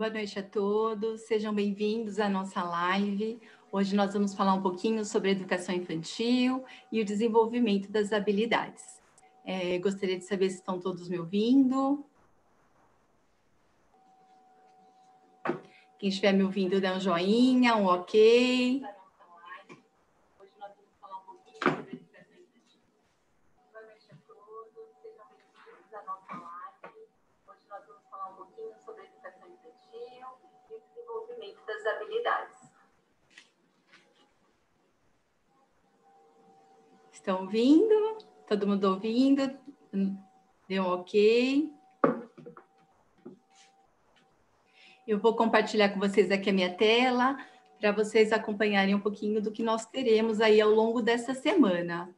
Boa noite a todos, sejam bem-vindos à nossa live. Hoje nós vamos falar um pouquinho sobre educação infantil e o desenvolvimento das habilidades. É, gostaria de saber se estão todos me ouvindo. Quem estiver me ouvindo, dá um joinha, um ok. desenvolvimento das habilidades. Estão ouvindo? Todo mundo ouvindo? Deu ok? Eu vou compartilhar com vocês aqui a minha tela, para vocês acompanharem um pouquinho do que nós teremos aí ao longo dessa semana.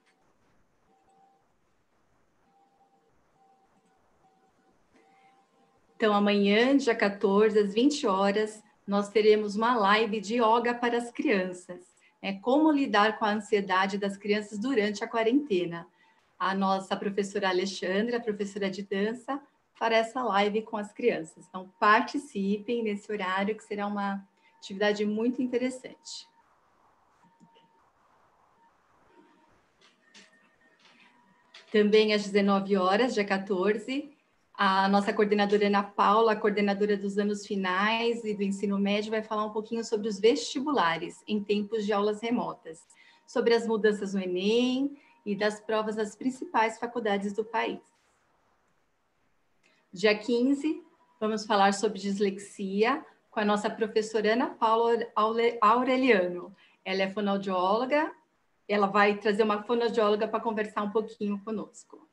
Então, amanhã, dia 14, às 20 horas, nós teremos uma live de yoga para as crianças. É Como lidar com a ansiedade das crianças durante a quarentena. A nossa professora Alexandra, professora de dança, fará essa live com as crianças. Então, participem nesse horário, que será uma atividade muito interessante. Também às 19 horas, dia 14, a nossa coordenadora Ana Paula, coordenadora dos anos finais e do ensino médio, vai falar um pouquinho sobre os vestibulares em tempos de aulas remotas, sobre as mudanças no Enem e das provas das principais faculdades do país. Dia 15, vamos falar sobre dislexia com a nossa professora Ana Paula Aureliano. Ela é fonoaudióloga, ela vai trazer uma fonoaudióloga para conversar um pouquinho conosco.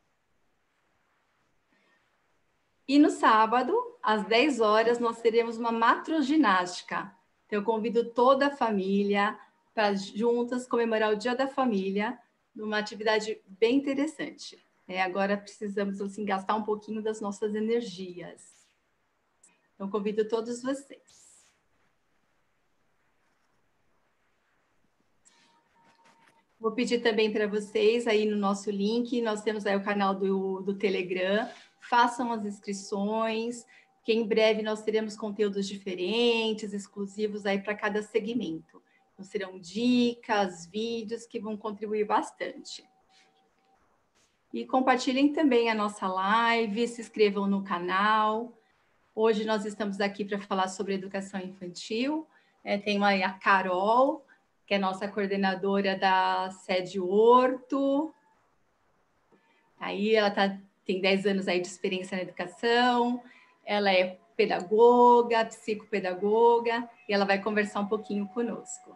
E no sábado, às 10 horas, nós teremos uma matroginástica. Então, eu convido toda a família para juntas comemorar o Dia da Família, numa atividade bem interessante. É, agora precisamos assim, gastar um pouquinho das nossas energias. Então, convido todos vocês. Vou pedir também para vocês aí no nosso link, nós temos aí o canal do, do Telegram, façam as inscrições, que em breve nós teremos conteúdos diferentes, exclusivos aí para cada segmento. Então, serão dicas, vídeos que vão contribuir bastante. E compartilhem também a nossa live, se inscrevam no canal. Hoje nós estamos aqui para falar sobre educação infantil. É, tem aí a Carol, que é nossa coordenadora da sede Horto. Aí ela está tem 10 anos aí de experiência na educação, ela é pedagoga, psicopedagoga, e ela vai conversar um pouquinho conosco.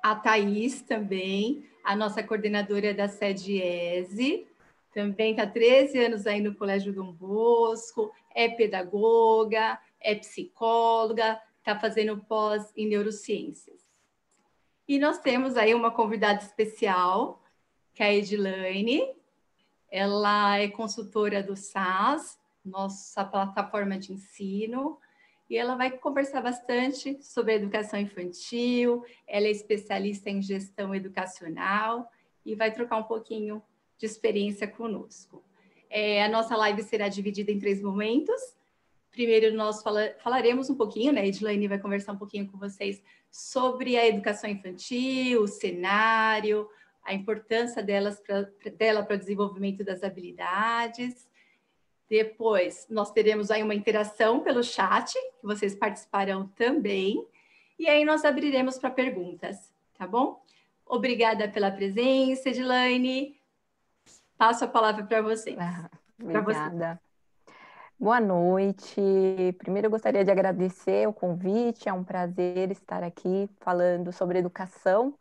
A Thaís também, a nossa coordenadora da sede ESE, também está 13 anos aí no Colégio Dom Bosco, é pedagoga, é psicóloga, está fazendo pós em neurociências. E nós temos aí uma convidada especial, que é a Edilane, ela é consultora do SAS, nossa plataforma de ensino, e ela vai conversar bastante sobre educação infantil. Ela é especialista em gestão educacional e vai trocar um pouquinho de experiência conosco. É, a nossa live será dividida em três momentos. Primeiro, nós fala, falaremos um pouquinho, né? A vai conversar um pouquinho com vocês sobre a educação infantil, o cenário, a importância delas pra, dela para o desenvolvimento das habilidades. Depois, nós teremos aí uma interação pelo chat, que vocês participarão também. E aí nós abriremos para perguntas, tá bom? Obrigada pela presença, Edilaine. Passo a palavra para vocês. Ah, obrigada. Você. Boa noite. Primeiro, eu gostaria de agradecer o convite. É um prazer estar aqui falando sobre educação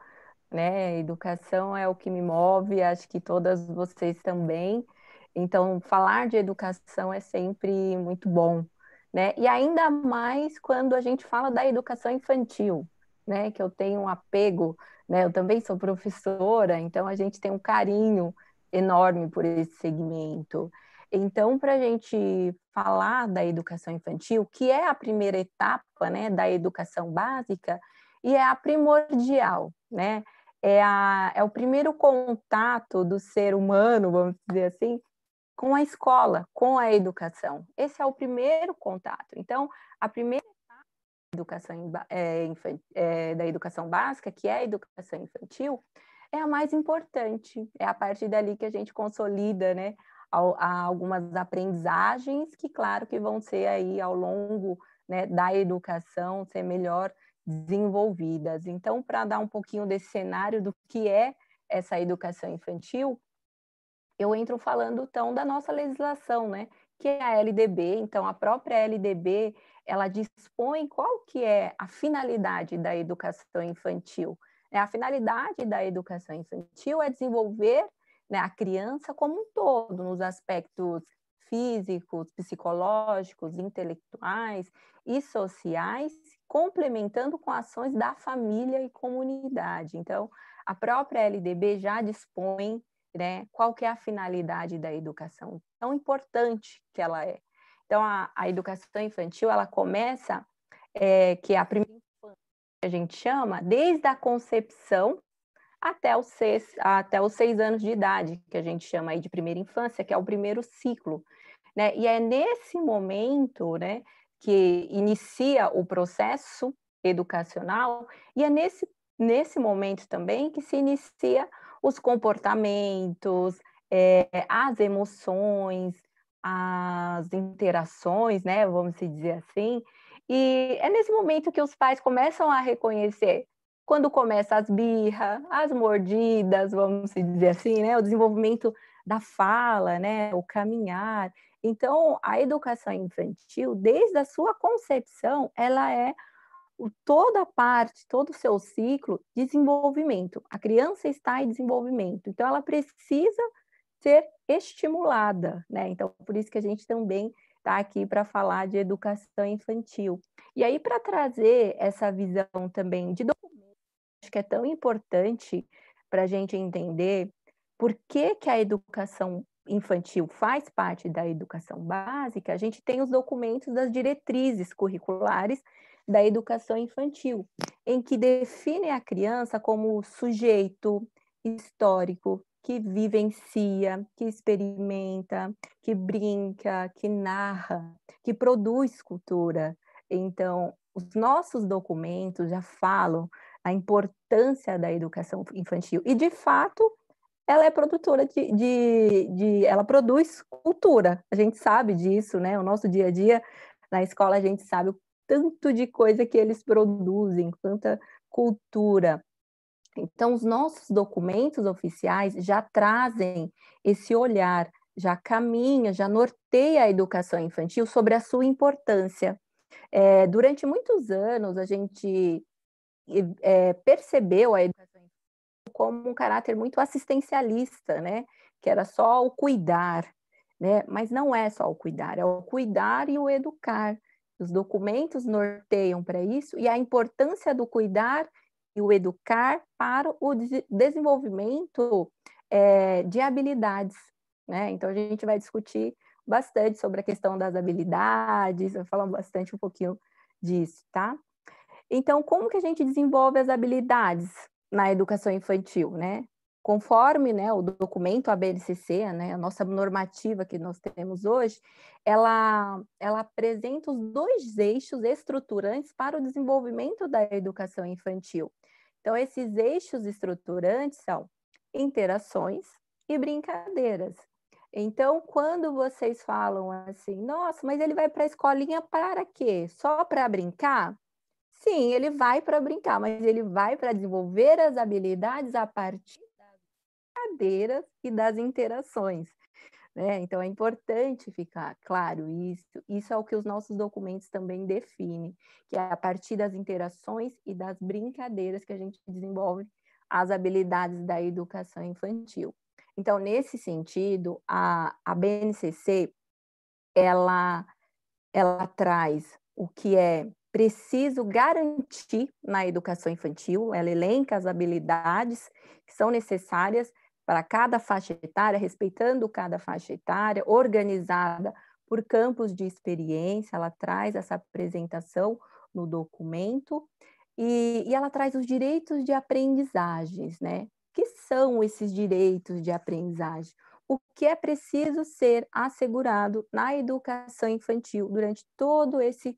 né? Educação é o que me move, acho que todas vocês também. Então, falar de educação é sempre muito bom, né? E ainda mais quando a gente fala da educação infantil, né? Que eu tenho um apego, né? Eu também sou professora, então a gente tem um carinho enorme por esse segmento. Então, para a gente falar da educação infantil, que é a primeira etapa né, da educação básica e é a primordial, né? é, a, é o primeiro contato do ser humano, vamos dizer assim, com a escola, com a educação. Esse é o primeiro contato. Então, a primeira educação é, é, da educação básica, que é a educação infantil, é a mais importante. É a partir dali que a gente consolida, né, a, algumas aprendizagens que, claro, que vão ser aí ao longo né, da educação ser melhor desenvolvidas. Então, para dar um pouquinho desse cenário do que é essa educação infantil, eu entro falando então da nossa legislação, né? Que é a LDB. Então, a própria LDB ela dispõe qual que é a finalidade da educação infantil. É, a finalidade da educação infantil é desenvolver né, a criança como um todo, nos aspectos físicos, psicológicos, intelectuais e sociais, complementando com ações da família e comunidade. Então, a própria LDB já dispõe né, qual é a finalidade da educação, tão importante que ela é. Então, a, a educação infantil, ela começa, é, que é a primeira infância, que a gente chama, desde a concepção até os, seis, até os seis anos de idade, que a gente chama aí de primeira infância, que é o primeiro ciclo. Né? E é nesse momento né, que inicia o processo educacional, e é nesse, nesse momento também que se inicia os comportamentos, é, as emoções, as interações, né, vamos dizer assim, e é nesse momento que os pais começam a reconhecer quando começa as birras, as mordidas, vamos dizer assim, né? O desenvolvimento da fala, né? O caminhar. Então, a educação infantil, desde a sua concepção, ela é toda a parte, todo o seu ciclo de desenvolvimento. A criança está em desenvolvimento, então ela precisa ser estimulada, né? Então, por isso que a gente também está aqui para falar de educação infantil. E aí, para trazer essa visão também de acho que é tão importante para a gente entender por que, que a educação infantil faz parte da educação básica, a gente tem os documentos das diretrizes curriculares da educação infantil, em que define a criança como sujeito histórico que vivencia, que experimenta, que brinca, que narra, que produz cultura. Então, os nossos documentos já falam a importância da educação infantil. E, de fato, ela é produtora de, de, de, ela produz cultura. A gente sabe disso, né? O nosso dia a dia na escola a gente sabe o tanto de coisa que eles produzem, tanta cultura. Então, os nossos documentos oficiais já trazem esse olhar, já caminha, já norteia a educação infantil sobre a sua importância. É, durante muitos anos, a gente é, percebeu a educação como um caráter muito assistencialista, né? Que era só o cuidar, né? Mas não é só o cuidar, é o cuidar e o educar. Os documentos norteiam para isso e a importância do cuidar e o educar para o desenvolvimento é, de habilidades, né? Então a gente vai discutir bastante sobre a questão das habilidades, vai falar bastante um pouquinho disso, tá? Então, como que a gente desenvolve as habilidades na educação infantil, né? Conforme né, o documento ABNCC, né, a nossa normativa que nós temos hoje, ela, ela apresenta os dois eixos estruturantes para o desenvolvimento da educação infantil. Então, esses eixos estruturantes são interações e brincadeiras. Então, quando vocês falam assim, nossa, mas ele vai para a escolinha para quê? Só para brincar? Sim, ele vai para brincar, mas ele vai para desenvolver as habilidades a partir das brincadeiras e das interações. Né? Então é importante ficar claro isso. Isso é o que os nossos documentos também definem, que é a partir das interações e das brincadeiras que a gente desenvolve as habilidades da educação infantil. Então, nesse sentido, a, a BNCC ela, ela traz o que é preciso garantir na educação infantil, ela elenca as habilidades que são necessárias para cada faixa etária, respeitando cada faixa etária, organizada por campos de experiência, ela traz essa apresentação no documento e, e ela traz os direitos de aprendizagens, né? que são esses direitos de aprendizagem? O que é preciso ser assegurado na educação infantil durante todo esse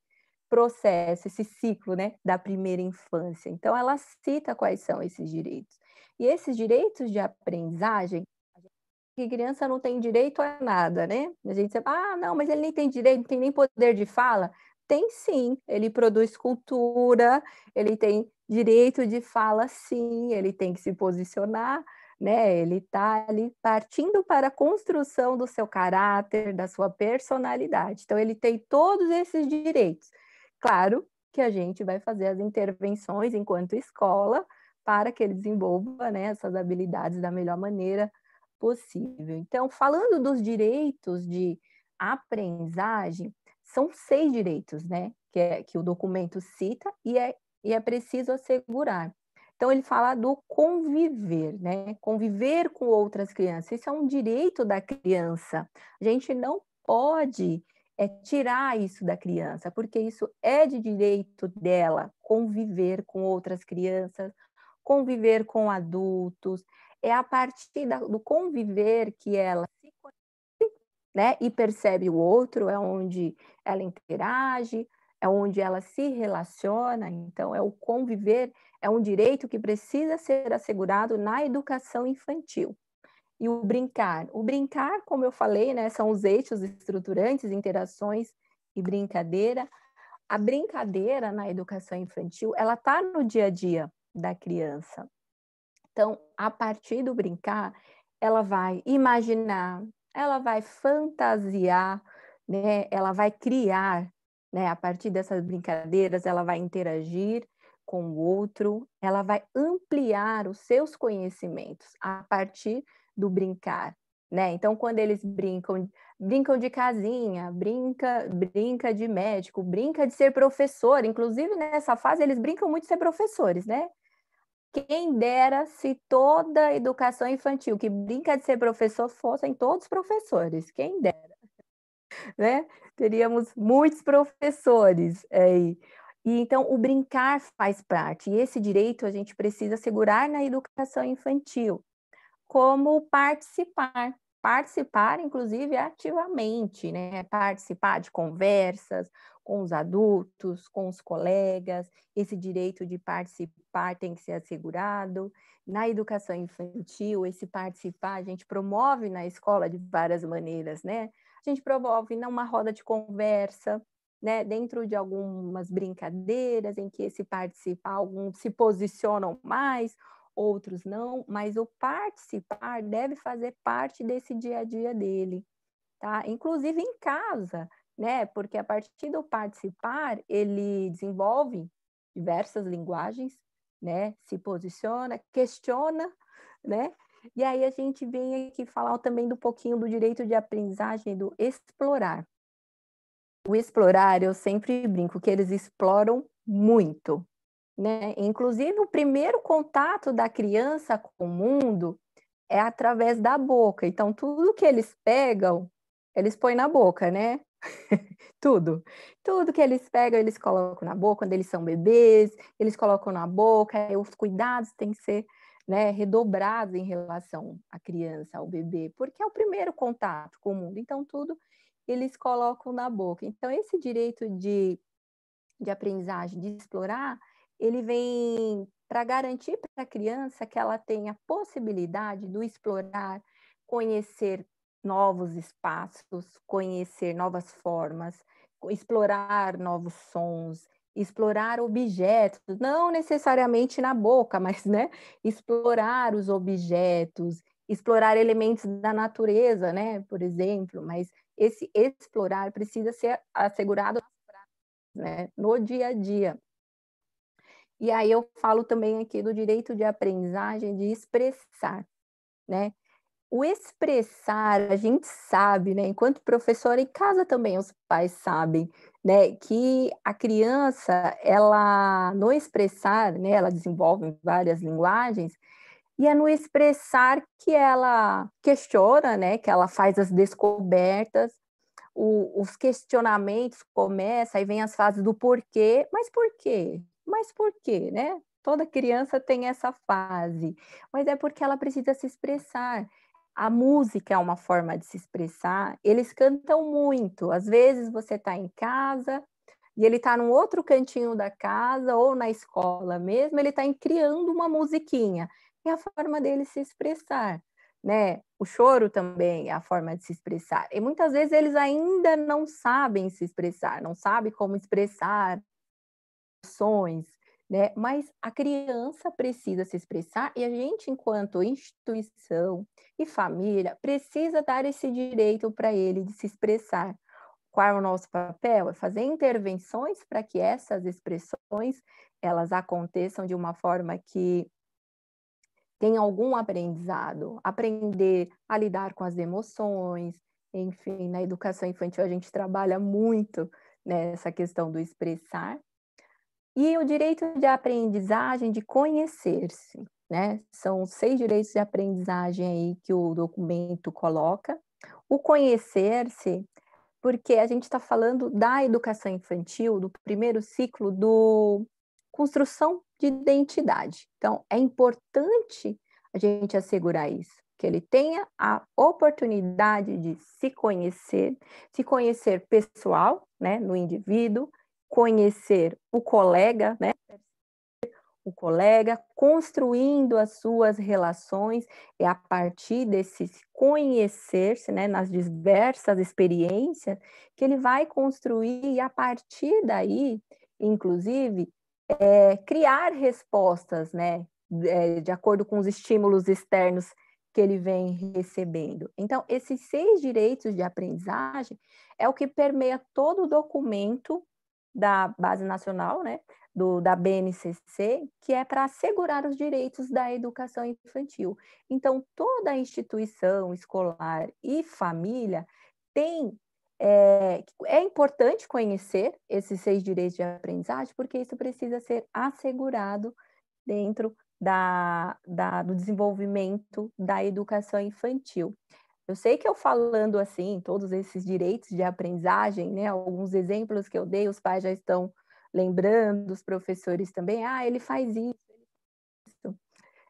processo, esse ciclo né, da primeira infância. Então, ela cita quais são esses direitos. E esses direitos de aprendizagem, que criança não tem direito a nada, né? A gente sempre, ah, não, mas ele nem tem direito, não tem nem poder de fala. Tem sim, ele produz cultura, ele tem direito de fala, sim, ele tem que se posicionar, né? Ele está ali partindo para a construção do seu caráter, da sua personalidade. Então, ele tem todos esses direitos. Claro que a gente vai fazer as intervenções enquanto escola para que ele desenvolva né, essas habilidades da melhor maneira possível. Então, falando dos direitos de aprendizagem, são seis direitos né, que, é, que o documento cita e é, e é preciso assegurar. Então, ele fala do conviver, né? Conviver com outras crianças. Isso é um direito da criança. A gente não pode é tirar isso da criança, porque isso é de direito dela conviver com outras crianças, conviver com adultos. É a partir da, do conviver que ela se conhece né, e percebe o outro, é onde ela interage, é onde ela se relaciona. Então, é o conviver, é um direito que precisa ser assegurado na educação infantil e o brincar. O brincar, como eu falei, né, são os eixos estruturantes, interações e brincadeira. A brincadeira na educação infantil, ela está no dia a dia da criança. Então, a partir do brincar, ela vai imaginar, ela vai fantasiar, né? ela vai criar, né? a partir dessas brincadeiras, ela vai interagir com o outro, ela vai ampliar os seus conhecimentos a partir do brincar, né? Então, quando eles brincam, brincam de casinha, brinca, brinca de médico, brinca de ser professor. Inclusive, nessa fase, eles brincam muito de ser professores, né? Quem dera se toda a educação infantil que brinca de ser professor fossem todos professores, quem dera, né? Teríamos muitos professores aí. E então o brincar faz parte, e esse direito a gente precisa segurar na educação infantil como participar. Participar, inclusive, ativamente, né? Participar de conversas com os adultos, com os colegas, esse direito de participar tem que ser assegurado. Na educação infantil, esse participar a gente promove na escola de várias maneiras, né? A gente promove numa roda de conversa, né, dentro de algumas brincadeiras em que esse participar, alguns se posicionam mais, outros não, mas o participar deve fazer parte desse dia a dia dele, tá? Inclusive em casa, né? Porque a partir do participar, ele desenvolve diversas linguagens, né? Se posiciona, questiona, né? E aí a gente vem aqui falar também do pouquinho do direito de aprendizagem do explorar. O explorar, eu sempre brinco que eles exploram muito, né? Inclusive, o primeiro contato da criança com o mundo é através da boca. Então, tudo que eles pegam, eles põem na boca, né? tudo. Tudo que eles pegam, eles colocam na boca. Quando eles são bebês, eles colocam na boca. Os cuidados têm que ser né, redobrados em relação à criança, ao bebê, porque é o primeiro contato com o mundo. Então, tudo eles colocam na boca. Então, esse direito de, de aprendizagem, de explorar, ele vem para garantir para a criança que ela tenha possibilidade do explorar, conhecer novos espaços, conhecer novas formas, explorar novos sons, explorar objetos, não necessariamente na boca, mas né, explorar os objetos, explorar elementos da natureza, né, por exemplo, mas esse explorar precisa ser assegurado né, no dia a dia. E aí eu falo também aqui do direito de aprendizagem de expressar, né? O expressar, a gente sabe, né? Enquanto professora em casa também os pais sabem, né? Que a criança, ela no expressar, né? Ela desenvolve várias linguagens e é no expressar que ela questiona, né? Que ela faz as descobertas, o, os questionamentos começam, aí vem as fases do porquê, mas por quê? Mas por quê, né? Toda criança tem essa fase, mas é porque ela precisa se expressar. A música é uma forma de se expressar. Eles cantam muito. Às vezes você está em casa e ele está num outro cantinho da casa ou na escola mesmo, ele está criando uma musiquinha. É a forma dele se expressar. Né? O choro também é a forma de se expressar. E muitas vezes eles ainda não sabem se expressar, não sabem como expressar ações, né? Mas a criança precisa se expressar e a gente, enquanto instituição e família, precisa dar esse direito para ele de se expressar. Qual é o nosso papel? É fazer intervenções para que essas expressões elas aconteçam de uma forma que tenha algum aprendizado, aprender a lidar com as emoções, enfim, na educação infantil a gente trabalha muito nessa questão do expressar, e o direito de aprendizagem de conhecer-se, né? São seis direitos de aprendizagem aí que o documento coloca. O conhecer-se, porque a gente está falando da educação infantil, do primeiro ciclo do construção de identidade. Então, é importante a gente assegurar isso, que ele tenha a oportunidade de se conhecer, se conhecer pessoal, né, no indivíduo, conhecer o colega, né? O colega, construindo as suas relações, é a partir desse conhecer-se, né, nas diversas experiências, que ele vai construir, e a partir daí, inclusive, é, criar respostas, né, é, de acordo com os estímulos externos que ele vem recebendo. Então, esses seis direitos de aprendizagem é o que permeia todo o documento da base nacional, né, do, da BNCC, que é para assegurar os direitos da educação infantil. Então, toda instituição escolar e família tem. É, é importante conhecer esses seis direitos de aprendizagem, porque isso precisa ser assegurado dentro da, da, do desenvolvimento da educação infantil. Eu sei que eu falando assim, todos esses direitos de aprendizagem, né, alguns exemplos que eu dei, os pais já estão lembrando, os professores também, ah, ele faz isso.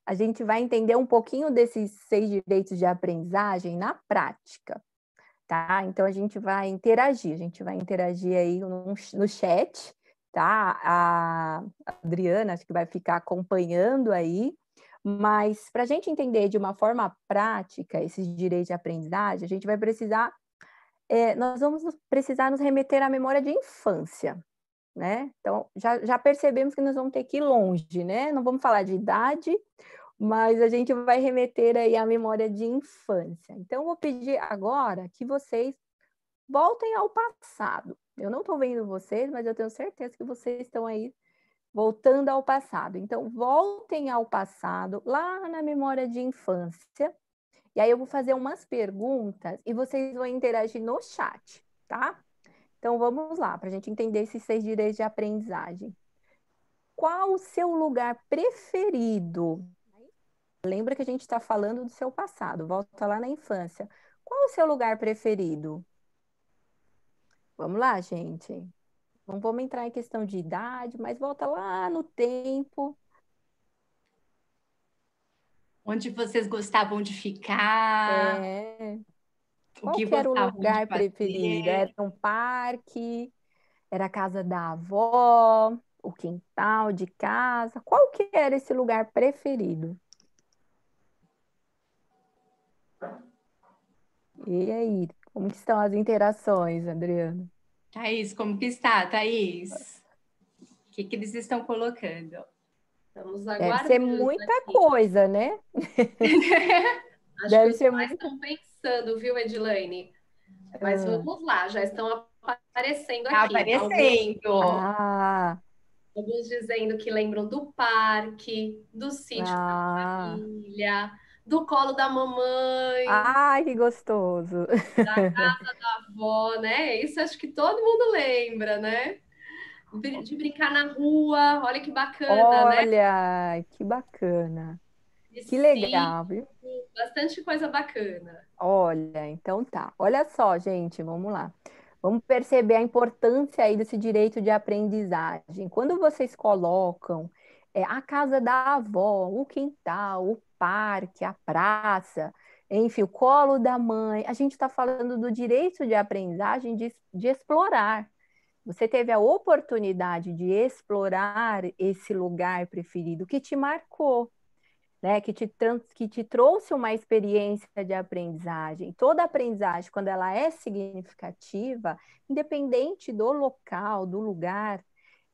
A gente vai entender um pouquinho desses seis direitos de aprendizagem na prática, tá? Então a gente vai interagir, a gente vai interagir aí no, no chat, tá? A Adriana acho que vai ficar acompanhando aí mas para a gente entender de uma forma prática esses direitos de aprendizagem, a gente vai precisar, é, nós vamos precisar nos remeter à memória de infância, né? Então, já, já percebemos que nós vamos ter que ir longe, né? Não vamos falar de idade, mas a gente vai remeter aí à memória de infância. Então, vou pedir agora que vocês voltem ao passado. Eu não estou vendo vocês, mas eu tenho certeza que vocês estão aí voltando ao passado. Então, voltem ao passado, lá na memória de infância. E aí eu vou fazer umas perguntas e vocês vão interagir no chat, tá? Então, vamos lá, para a gente entender esses seis direitos de aprendizagem. Qual o seu lugar preferido? Lembra que a gente está falando do seu passado, volta lá na infância. Qual o seu lugar preferido? Vamos lá, gente. Não vamos entrar em questão de idade, mas volta lá no tempo. Onde vocês gostavam de ficar? É. O Qual que era o lugar preferido? Era um parque? Era a casa da avó? O quintal de casa? Qual que era esse lugar preferido? E aí, como estão as interações, Adriano? Thaís, como que está, Thaís? O que, que eles estão colocando? Estamos aguardando. Deve ser muita aqui. coisa, né? Acho Deve que os pais estão pensando, viu, Edilane? Mas ah. vamos lá, já estão aparecendo tá aqui. Aparecendo. Alguns, ah. alguns dizendo que lembram do parque, do sítio ah. da família, do colo da mamãe. Ai, que gostoso! Da casa da avó, né? Isso acho que todo mundo lembra, né? De brincar na rua, olha que bacana, olha, né? Olha, que bacana. que legal, viu? Bastante coisa bacana. Olha, então tá. Olha só, gente, vamos lá. Vamos perceber a importância aí desse direito de aprendizagem. Quando vocês colocam é, a casa da avó, o quintal, o parque, a praça, enfim, o colo da mãe. A gente está falando do direito de aprendizagem de, de explorar. Você teve a oportunidade de explorar esse lugar preferido que te marcou, né? que, te que te trouxe uma experiência de aprendizagem. Toda aprendizagem, quando ela é significativa, independente do local, do lugar,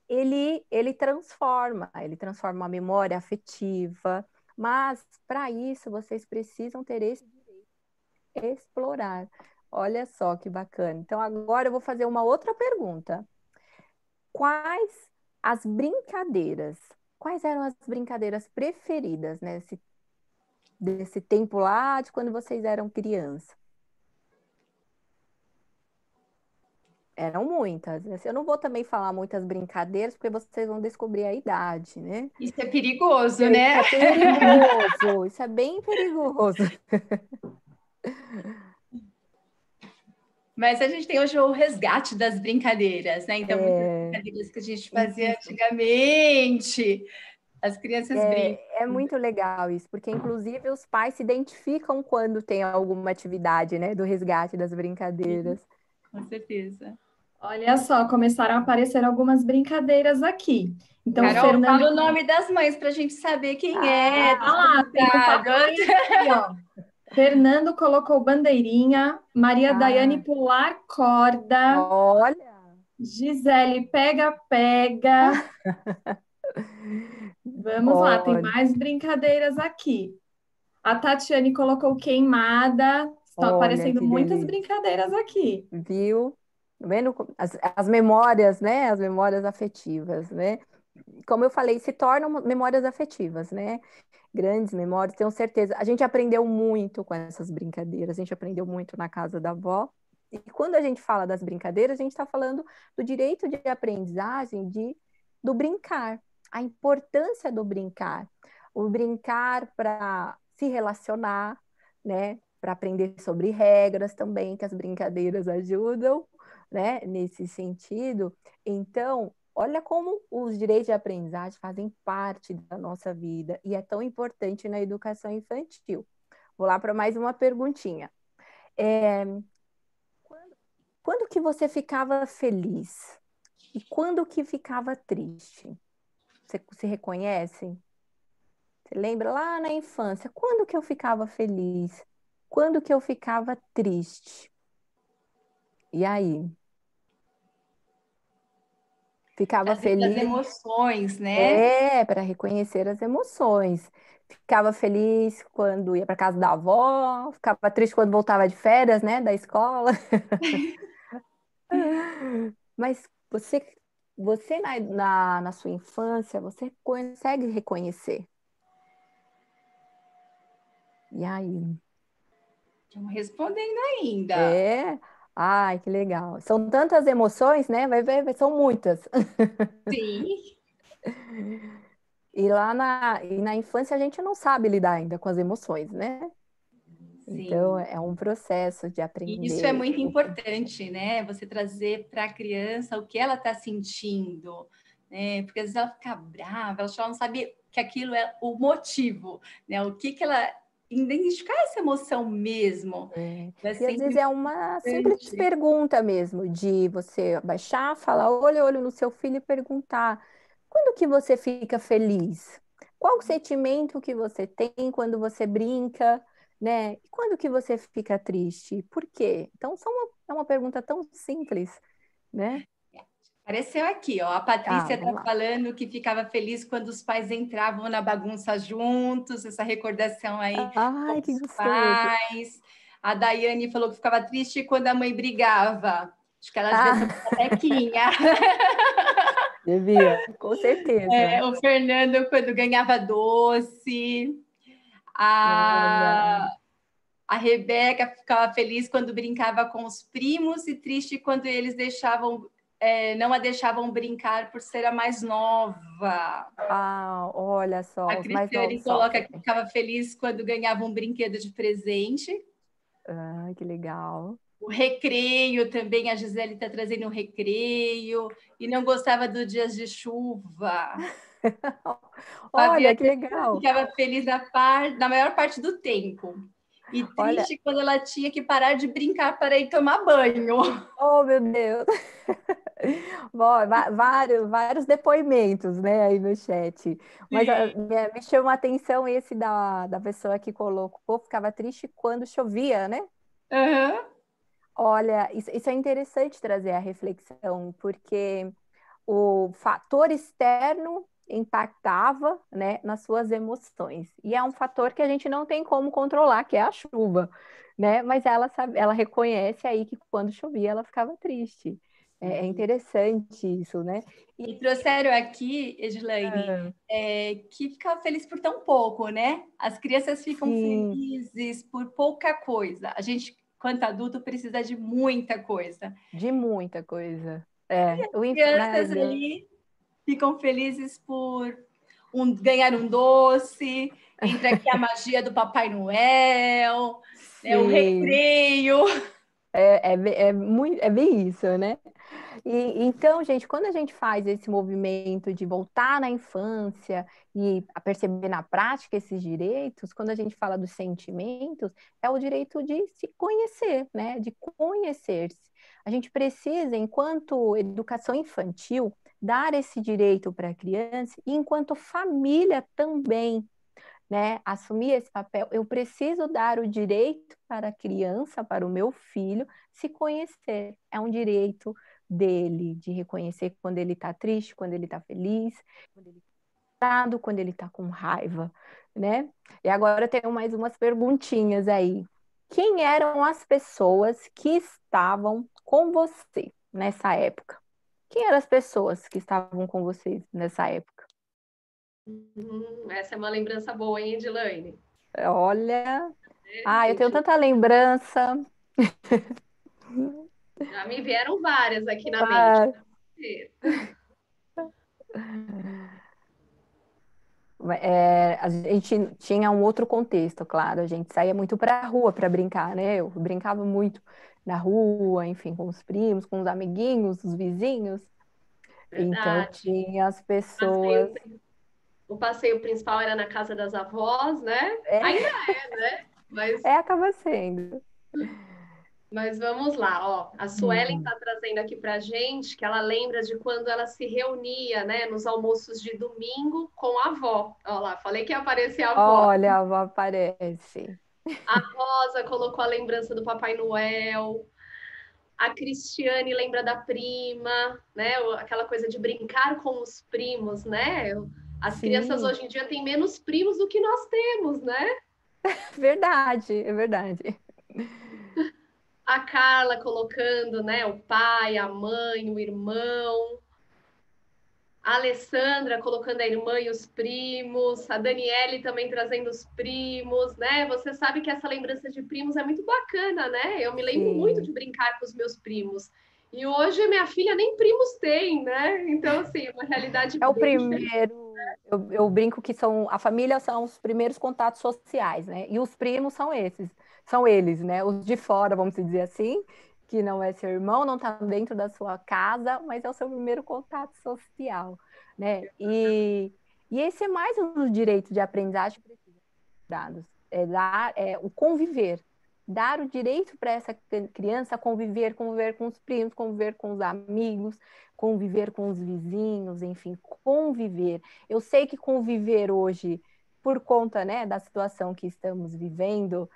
ele, ele transforma, ele transforma uma memória afetiva, mas para isso vocês precisam ter esse direito explorar. Olha só que bacana. Então agora eu vou fazer uma outra pergunta. Quais as brincadeiras? Quais eram as brincadeiras preferidas nesse desse tempo lá de quando vocês eram crianças? eram muitas. Né? Eu não vou também falar muitas brincadeiras, porque vocês vão descobrir a idade, né? Isso é perigoso, né? Isso é perigoso, isso é bem perigoso. Mas a gente tem hoje o resgate das brincadeiras, né? Então, é... muitas brincadeiras que a gente fazia antigamente. As crianças é, brincam. É muito legal isso, porque inclusive os pais se identificam quando tem alguma atividade, né? Do resgate das brincadeiras. Sim. Com certeza. Olha só, começaram a aparecer algumas brincadeiras aqui. Então, Carol, Fernanda... fala o nome das mães para a gente saber quem ah, é. Tá lá, tá. Fernando colocou bandeirinha, Maria ah. Daiane pular corda. Olha! Gisele pega, pega. Vamos Olha. lá, tem mais brincadeiras aqui. A Tatiane colocou queimada. Estão Olha, aparecendo muitas delícia. brincadeiras aqui. Viu? Tá vendo as, as memórias, né? As memórias afetivas, né? Como eu falei, se tornam memórias afetivas, né? Grandes memórias, tenho certeza. A gente aprendeu muito com essas brincadeiras, a gente aprendeu muito na casa da avó. E quando a gente fala das brincadeiras, a gente está falando do direito de aprendizagem de, do brincar, a importância do brincar. O brincar para se relacionar, né? Para aprender sobre regras também, que as brincadeiras ajudam, né, nesse sentido. Então, olha como os direitos de aprendizagem fazem parte da nossa vida e é tão importante na educação infantil. Vou lá para mais uma perguntinha. É, quando que você ficava feliz e quando que ficava triste? Você se reconhece? Você lembra lá na infância, quando que eu ficava feliz? Quando que eu ficava triste? E aí? ficava para feliz. As emoções, né? É, para reconhecer as emoções. Ficava feliz quando ia para casa da avó, ficava triste quando voltava de férias, né, da escola. Mas você, você na, na, na sua infância, você consegue reconhecer. E aí? Estamos respondendo ainda. É, Ai, que legal. São tantas emoções, né? Vai ver, são muitas. Sim. e lá na, e na infância a gente não sabe lidar ainda com as emoções, né? Então, Sim. Então é um processo de aprender. E isso é muito importante, né? Você trazer para a criança o que ela está sentindo, né? Porque às vezes ela fica brava, ela só não sabe que aquilo é o motivo, né? O que que ela identificar essa emoção mesmo. É. é às vezes é uma simples pergunta mesmo, de você abaixar, falar olho olho no seu filho e perguntar: quando que você fica feliz? Qual o sentimento que você tem quando você brinca? Né? E quando que você fica triste? Por quê? Então, são uma, é uma pergunta tão simples, né? Apareceu aqui, ó. A Patrícia está tá falando que ficava feliz quando os pais entravam na bagunça juntos, essa recordação aí ah, Ai, que pais. A Daiane falou que ficava triste quando a mãe brigava. Acho que ela devia ah. bonequinha. Devia, com certeza. É, o Fernando quando ganhava doce. A... É a Rebeca ficava feliz quando brincava com os primos e triste quando eles deixavam é, não a deixavam brincar por ser a mais nova. Ah, olha só. A Cristiane coloca que ficava feliz quando ganhava um brinquedo de presente. Ah, que legal. O recreio também, a Gisele está trazendo o recreio. E não gostava dos dias de chuva. olha, Fabiana que legal. Ficava feliz na, par... na maior parte do tempo. E triste Olha... quando ela tinha que parar de brincar para ir tomar banho. Oh, meu Deus! Bom, é vários, vários depoimentos né, aí no chat. Mas ah, me, chamou chama a atenção esse da, da pessoa que colocou, ficava triste quando chovia, né? Uhum. Olha, isso, isso é interessante trazer a reflexão, porque o fator externo impactava né, nas suas emoções. E é um fator que a gente não tem como controlar, que é a chuva, né? Mas ela sabe, ela reconhece aí que quando chovia ela ficava triste. É, é uhum. interessante isso, né? E, e trouxeram aqui, Edlaine, ah. é, que fica feliz por tão pouco, né? As crianças ficam Sim. felizes por pouca coisa. A gente, quanto adulto, precisa de muita coisa. De muita coisa. É, e as crianças né, ali ficam felizes por um, ganhar um doce, entra aqui a magia do Papai Noel, né, o recreio. É, é, é, muito, é bem isso, né? E, então, gente, quando a gente faz esse movimento de voltar na infância e perceber na prática esses direitos, quando a gente fala dos sentimentos, é o direito de se conhecer, né? De conhecer-se. A gente precisa, enquanto educação infantil, dar esse direito para a criança e enquanto família também, né, assumir esse papel. Eu preciso dar o direito para a criança, para o meu filho, se conhecer. É um direito dele, de reconhecer quando ele está triste, quando ele está feliz, quando ele está quando ele está com raiva, né? E agora eu tenho mais umas perguntinhas aí. Quem eram as pessoas que estavam com você nessa época? Quem eram as pessoas que estavam com vocês nessa época? Hum, essa é uma lembrança boa, hein, Edilane? Olha. É, ah, gente... eu tenho tanta lembrança. Já me vieram várias aqui na ah. mente. É, a gente tinha um outro contexto, claro. A gente saía muito para a rua para brincar, né? Eu brincava muito na rua, enfim, com os primos, com os amiguinhos, os vizinhos. Então, Verdade. Então tinha as pessoas. o passeio principal era na casa das avós, né? É. Ainda é, né? Mas... É, acaba sendo. Mas vamos lá, ó. A Suelen está hum. trazendo aqui para gente que ela lembra de quando ela se reunia, né, nos almoços de domingo com a avó. Olha lá, falei que ia aparecer a avó. Olha, a avó aparece. A Rosa colocou a lembrança do Papai Noel. A Cristiane lembra da prima, né? Aquela coisa de brincar com os primos, né? As Sim. crianças hoje em dia têm menos primos do que nós temos, né? Verdade, é verdade. A Carla colocando, né? O pai, a mãe, o irmão a Alessandra colocando a irmã e os primos, a Daniele também trazendo os primos, né? Você sabe que essa lembrança de primos é muito bacana, né? Eu me lembro Sim. muito de brincar com os meus primos. E hoje minha filha nem primos tem, né? Então, assim, é uma realidade. É o primeiro. Né? Eu, eu, brinco que são. A família são os primeiros contatos sociais, né? E os primos são esses. São eles, né? Os de fora, vamos dizer assim que não é seu irmão, não está dentro da sua casa, mas é o seu primeiro contato social, né? E, e esse é mais um dos direitos de aprendizagem dados, é dar é, o conviver, dar o direito para essa criança conviver, conviver com os primos, conviver com os amigos, conviver com os vizinhos, enfim, conviver. Eu sei que conviver hoje, por conta né, da situação que estamos vivendo,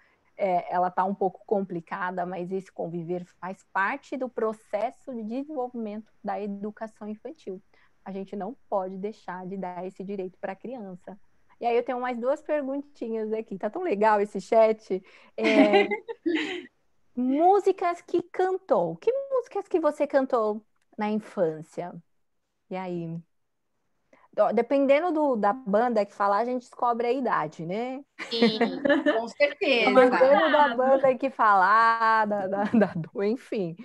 é, ela está um pouco complicada, mas esse conviver faz parte do processo de desenvolvimento da educação infantil. A gente não pode deixar de dar esse direito para a criança. E aí eu tenho mais duas perguntinhas aqui. Tá tão legal esse chat. É, músicas que cantou. Que músicas que você cantou na infância? E aí? dependendo do, da banda que falar, a gente descobre a idade, né? Sim, com certeza. dependendo da banda que falar, da, da, da enfim.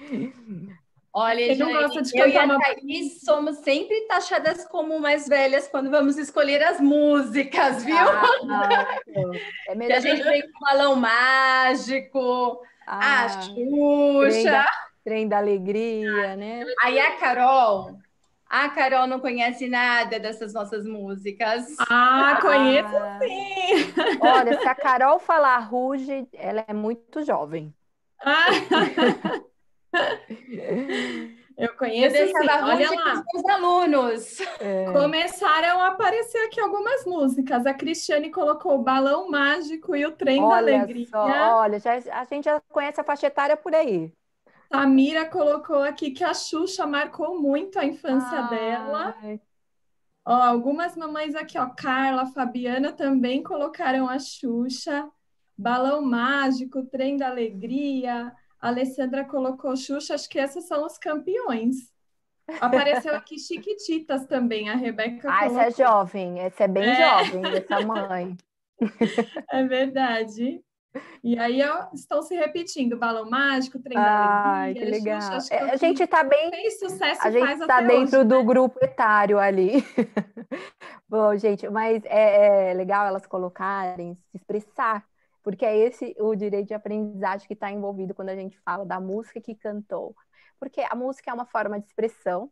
Olha, gente, não gosta de eu e a uma... Thaís somos sempre taxadas como mais velhas quando vamos escolher as músicas, viu? Ah, é melhor... Que a gente vem com balão mágico, ah, a xuxa... Trem da, trem da alegria, né? Aí a Carol a ah, Carol não conhece nada dessas nossas músicas. Ah, ah. conheço ah. sim! Olha, se a Carol falar ruge, ela é muito jovem. Ah. Eu conheço sim. Olha lá. os alunos. É. Começaram a aparecer aqui algumas músicas. A Cristiane colocou o Balão Mágico e o Trem olha da Alegria. Só, olha, já, a gente já conhece a faixa etária por aí. Tamira colocou aqui que a Xuxa marcou muito a infância dela. Ó, algumas mamães aqui, ó, Carla, Fabiana também colocaram a Xuxa. Balão Mágico, Trem da Alegria. A Alessandra colocou Xuxa, acho que esses são os campeões. Apareceu aqui Chiquititas também, a Rebeca. Ah, colocou. essa é jovem, essa é bem é. jovem, essa mãe. É verdade. E aí ó, estão se repetindo, balão mágico, trem Ai, da alegria. que legal. é, a gente está bem. sucesso. a gente está dentro hoje, do né? grupo etário ali. Bom, gente, mas é, é, legal elas colocarem, se expressar, porque é esse o direito de aprendizagem que está envolvido quando a gente fala da música que cantou, porque a música é uma forma de expressão,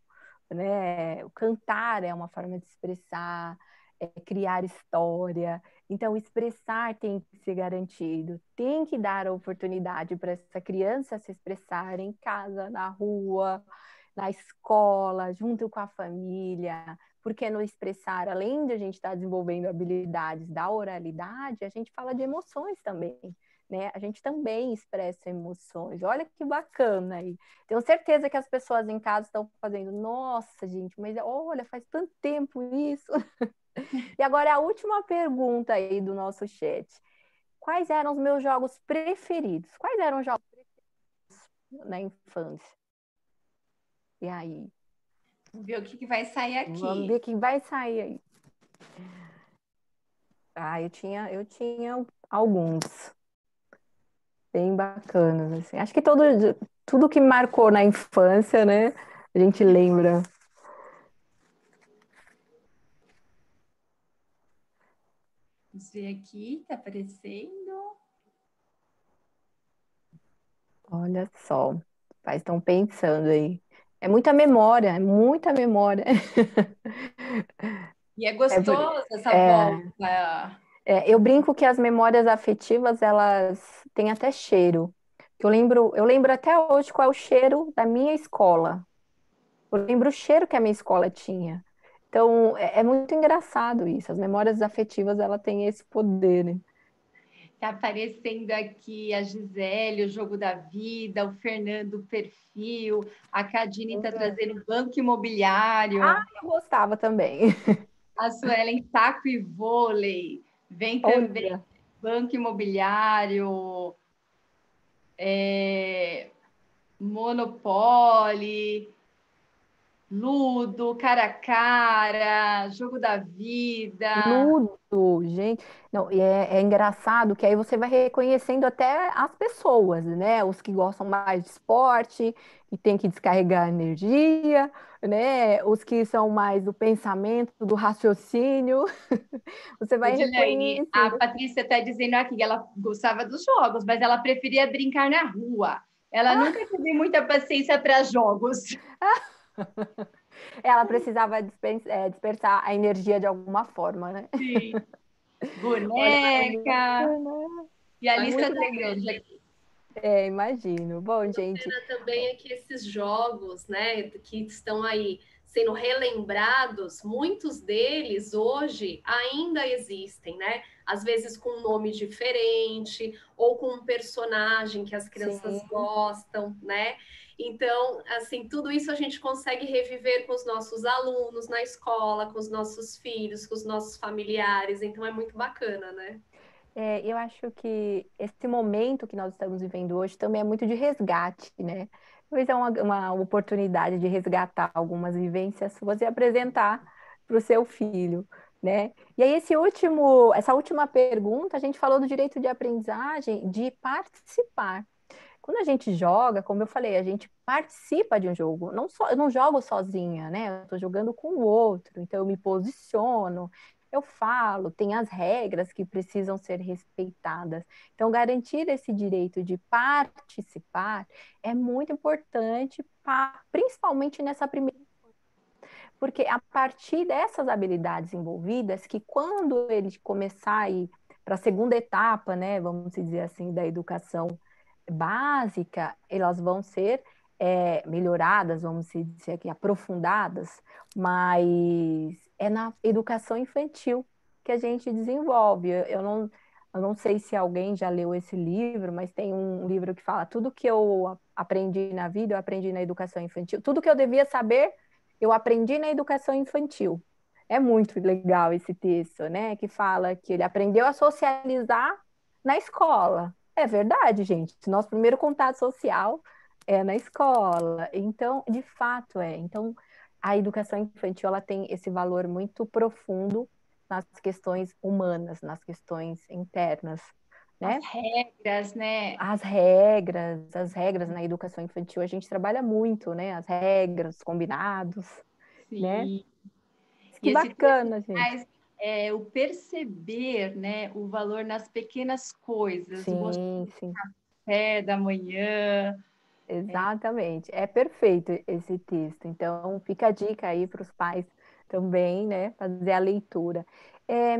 né? O cantar é uma forma de expressar é, criar história. Então, expressar tem que ser garantido, tem que dar a oportunidade para essa criança se expressar em casa, na rua, na escola, junto com a família, porque no expressar, além de a gente estar tá desenvolvendo habilidades da oralidade, a gente fala de emoções também. Né? A gente também expressa emoções. Olha que bacana aí. Tenho certeza que as pessoas em casa estão fazendo, nossa, gente, mas olha, faz tanto tempo isso. E agora a última pergunta aí do nosso chat. Quais eram os meus jogos preferidos? Quais eram os jogos preferidos na infância? E aí? Vamos ver o que, que vai sair aqui. Vamos ver o que vai sair aí. Ah, eu tinha, eu tinha alguns bem bacanas assim. Acho que todo tudo que marcou na infância, né? A gente lembra Vamos ver aqui, tá aparecendo. Olha só, pais estão pensando aí. É muita memória, é muita memória. E é, é gostoso é, essa é, volta. É, eu brinco que as memórias afetivas, elas têm até cheiro. Eu lembro, eu lembro até hoje qual é o cheiro da minha escola. Eu lembro o cheiro que a minha escola tinha. Então, é, é, muito engraçado isso. As memórias afetivas, ela tem esse poder, né? Tá aparecendo aqui a Gisele, o Jogo da Vida, o Fernando Perfil, a Cadine está trazendo Banco Imobiliário. Ah, eu gostava também. A Suelen Saco e Vôlei. Vem também Olha. Banco Imobiliário, é, Ludo, cara a cara, jogo da vida. Ludo, gente. Não, é, é engraçado que aí você vai reconhecendo até as pessoas, né? Os que gostam mais de esporte e tem que descarregar energia, né? Os que são mais do pensamento, do raciocínio. você vai reconhecendo. A Patrícia está dizendo aqui que ela gostava dos jogos, mas ela preferia brincar na rua. Ela ah. nunca teve muita paciência para jogos. Ah. Ela precisava é, dispersar a energia de alguma forma, né? Sim. Boneca. e a é lista tá grande aqui. É, imagino. Bom, Eu então, gente. Também é que esses jogos, né, que estão aí sendo relembrados, muitos deles hoje ainda existem, né? Às vezes com um nome diferente ou com um personagem que as crianças Sim. gostam, né? Então, assim, tudo isso a gente consegue reviver com os nossos alunos na escola, com os nossos filhos, com os nossos familiares. Então, é muito bacana, né? É, eu acho que esse momento que nós estamos vivendo hoje também é muito de resgate, né? Talvez é uma, uma oportunidade de resgatar algumas vivências suas e apresentar para o seu filho, né? E aí esse último, essa última pergunta, a gente falou do direito de aprendizagem, de participar. Quando a gente joga, como eu falei, a gente participa de um jogo. Não só eu não jogo sozinha, né? Eu estou jogando com o outro, então eu me posiciono, eu falo, tem as regras que precisam ser respeitadas. Então, garantir esse direito de participar é muito importante, pra, principalmente nessa primeira porque a partir dessas habilidades envolvidas, que quando ele começar a ir para a segunda etapa, né, vamos dizer assim, da educação básica, elas vão ser é, melhoradas, vamos dizer aqui, aprofundadas, mas é na educação infantil que a gente desenvolve. Eu não, eu não sei se alguém já leu esse livro, mas tem um livro que fala tudo que eu aprendi na vida, eu aprendi na educação infantil. Tudo que eu devia saber, eu aprendi na educação infantil. É muito legal esse texto, né? Que fala que ele aprendeu a socializar na escola, é verdade, gente. Nosso primeiro contato social é na escola. Então, de fato, é. Então, a educação infantil ela tem esse valor muito profundo nas questões humanas, nas questões internas. Né? As regras, né? As regras, as regras na educação infantil a gente trabalha muito, né? As regras, os combinados, né? Sim. né? Que bacana, gente é, o perceber né, o valor nas pequenas coisas. Sim, sim. Café da manhã. Exatamente, é. é perfeito esse texto. Então, fica a dica aí para os pais também, né? Fazer a leitura. É,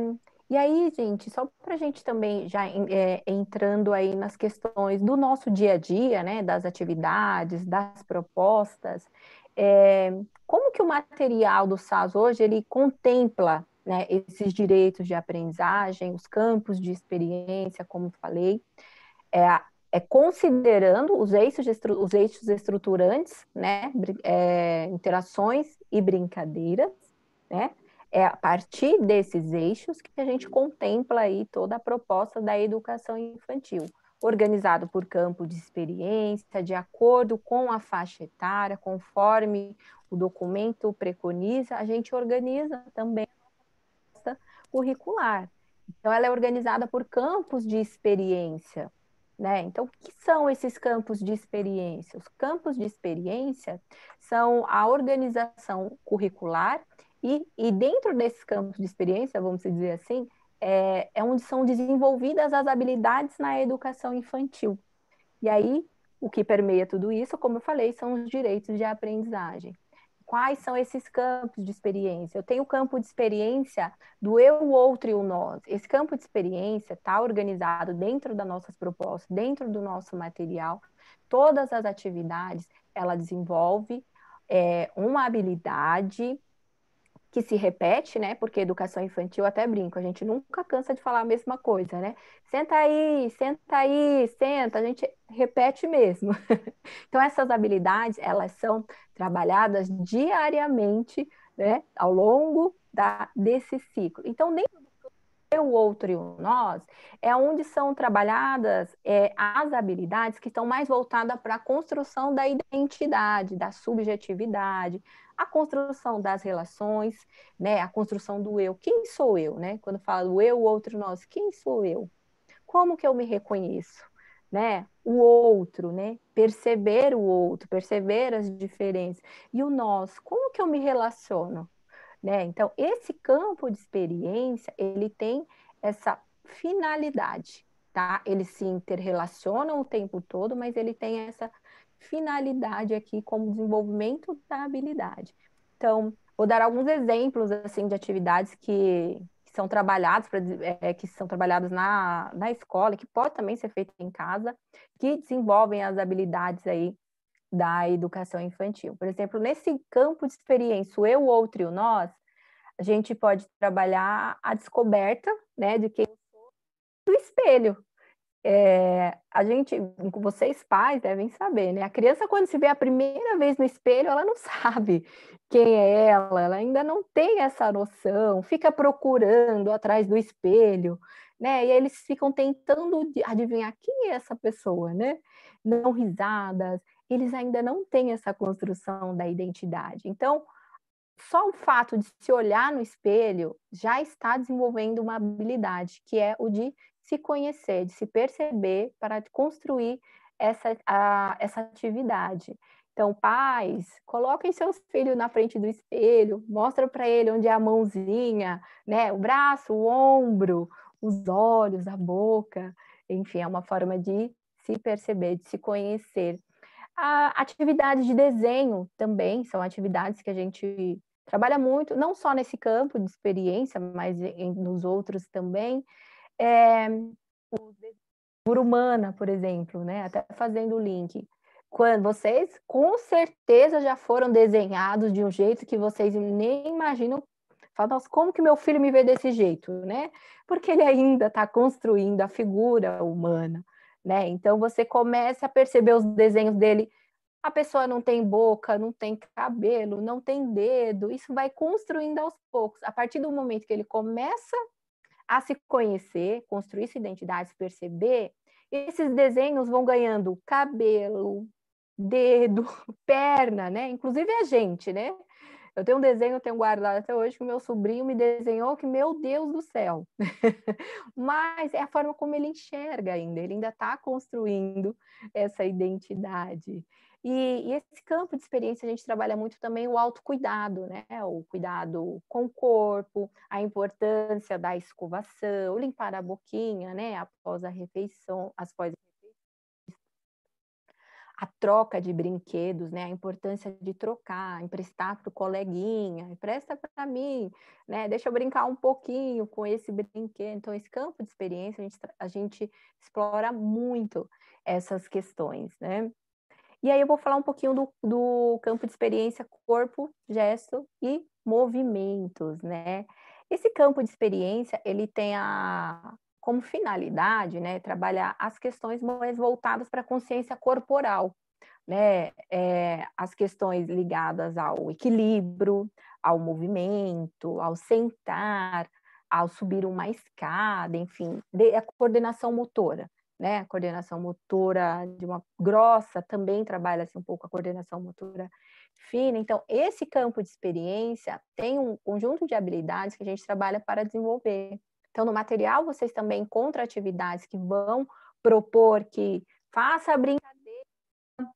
e aí, gente, só para a gente também já é, entrando aí nas questões do nosso dia a dia, né? Das atividades, das propostas. É, como que o material do SAS hoje ele contempla né, esses direitos de aprendizagem, os campos de experiência, como falei, é, é considerando os eixos, estru, os eixos estruturantes, né, é, interações e brincadeiras, né, é a partir desses eixos que a gente contempla aí toda a proposta da educação infantil, organizado por campo de experiência, de acordo com a faixa etária, conforme o documento preconiza, a gente organiza também curricular. Então, ela é organizada por campos de experiência. Né? Então, o que são esses campos de experiência? Os campos de experiência são a organização curricular e, e dentro desses campos de experiência, vamos dizer assim, é, é onde são desenvolvidas as habilidades na educação infantil. E aí, o que permeia tudo isso, como eu falei, são os direitos de aprendizagem quais são esses campos de experiência. Eu tenho o campo de experiência do eu, o outro e o nós. Esse campo de experiência está organizado dentro das nossas propostas, dentro do nosso material. Todas as atividades, ela desenvolve é, uma habilidade que se repete, né? Porque educação infantil, até brinco, a gente nunca cansa de falar a mesma coisa, né? Senta aí, senta aí, senta, a gente repete mesmo. então, essas habilidades, elas são trabalhadas diariamente, né? Ao longo da, desse ciclo. Então, dentro o outro e o nós, é onde são trabalhadas é, as habilidades que estão mais voltadas para a construção da identidade, da subjetividade, a construção das relações, né, a construção do eu. Quem sou eu, né? Quando falo eu, o outro, nós, quem sou eu? Como que eu me reconheço? Né? O outro, né? Perceber o outro, perceber as diferenças. E o nós, como que eu me relaciono? né? Então, esse campo de experiência, ele tem essa finalidade, tá? Eles se interrelacionam o tempo todo, mas ele tem essa finalidade aqui como desenvolvimento da habilidade. Então, vou dar alguns exemplos, assim, de atividades que, são trabalhadas, é, que são trabalhadas na, na escola, que pode também ser feito em casa, que desenvolvem as habilidades aí da educação infantil. Por exemplo, nesse campo de experiência, o eu, o outro e o nós, a gente pode trabalhar a descoberta né, de quem do espelho. É, a gente, vocês pais devem saber, né? A criança, quando se vê a primeira vez no espelho, ela não sabe quem é ela, ela ainda não tem essa noção, fica procurando atrás do espelho, né? E eles ficam tentando adivinhar quem é essa pessoa, né? Não risadas, eles ainda não têm essa construção da identidade. Então, só o fato de se olhar no espelho já está desenvolvendo uma habilidade, que é o de se conhecer, de se perceber para construir essa, a, essa atividade. Então, pais, coloquem seus filhos na frente do espelho, mostra para ele onde é a mãozinha, né, o braço, o ombro, os olhos, a boca, enfim, é uma forma de se perceber, de se conhecer. A atividade de desenho também são atividades que a gente trabalha muito, não só nesse campo de experiência, mas em, nos outros também. É, o humana, por exemplo, né? até fazendo o link. Quando vocês com certeza já foram desenhados de um jeito que vocês nem imaginam. fala nossa, como que meu filho me vê desse jeito, né? Porque ele ainda está construindo a figura humana né? Então você começa a perceber os desenhos dele. A pessoa não tem boca, não tem cabelo, não tem dedo. Isso vai construindo aos poucos. A partir do momento que ele começa a se conhecer, construir sua identidade, se perceber, esses desenhos vão ganhando cabelo, dedo, perna, né? Inclusive a gente, né? Eu tenho um desenho, eu tenho guardado até hoje, que meu sobrinho me desenhou, que meu Deus do céu! Mas é a forma como ele enxerga ainda, ele ainda está construindo essa identidade. E, e, esse campo de experiência a gente trabalha muito também o autocuidado, né? O cuidado com o corpo, a importância da escovação, limpar a boquinha, né? Após a refeição, após a troca de brinquedos, né? A importância de trocar, emprestar para o coleguinha, empresta para mim, né? Deixa eu brincar um pouquinho com esse brinquedo. Então, esse campo de experiência, a gente, a gente explora muito essas questões, né? E aí eu vou falar um pouquinho do, do campo de experiência corpo, gesto e movimentos, né? Esse campo de experiência, ele tem a, como finalidade, né, trabalhar as questões mais voltadas para a consciência corporal, né, é, as questões ligadas ao equilíbrio, ao movimento, ao sentar, ao subir uma escada, enfim, de, a coordenação motora, né, a coordenação motora de uma grossa também trabalha-se assim, um pouco a coordenação motora fina. Então, esse campo de experiência tem um conjunto de habilidades que a gente trabalha para desenvolver. Então, no material, vocês também encontram atividades que vão propor que faça a brincadeira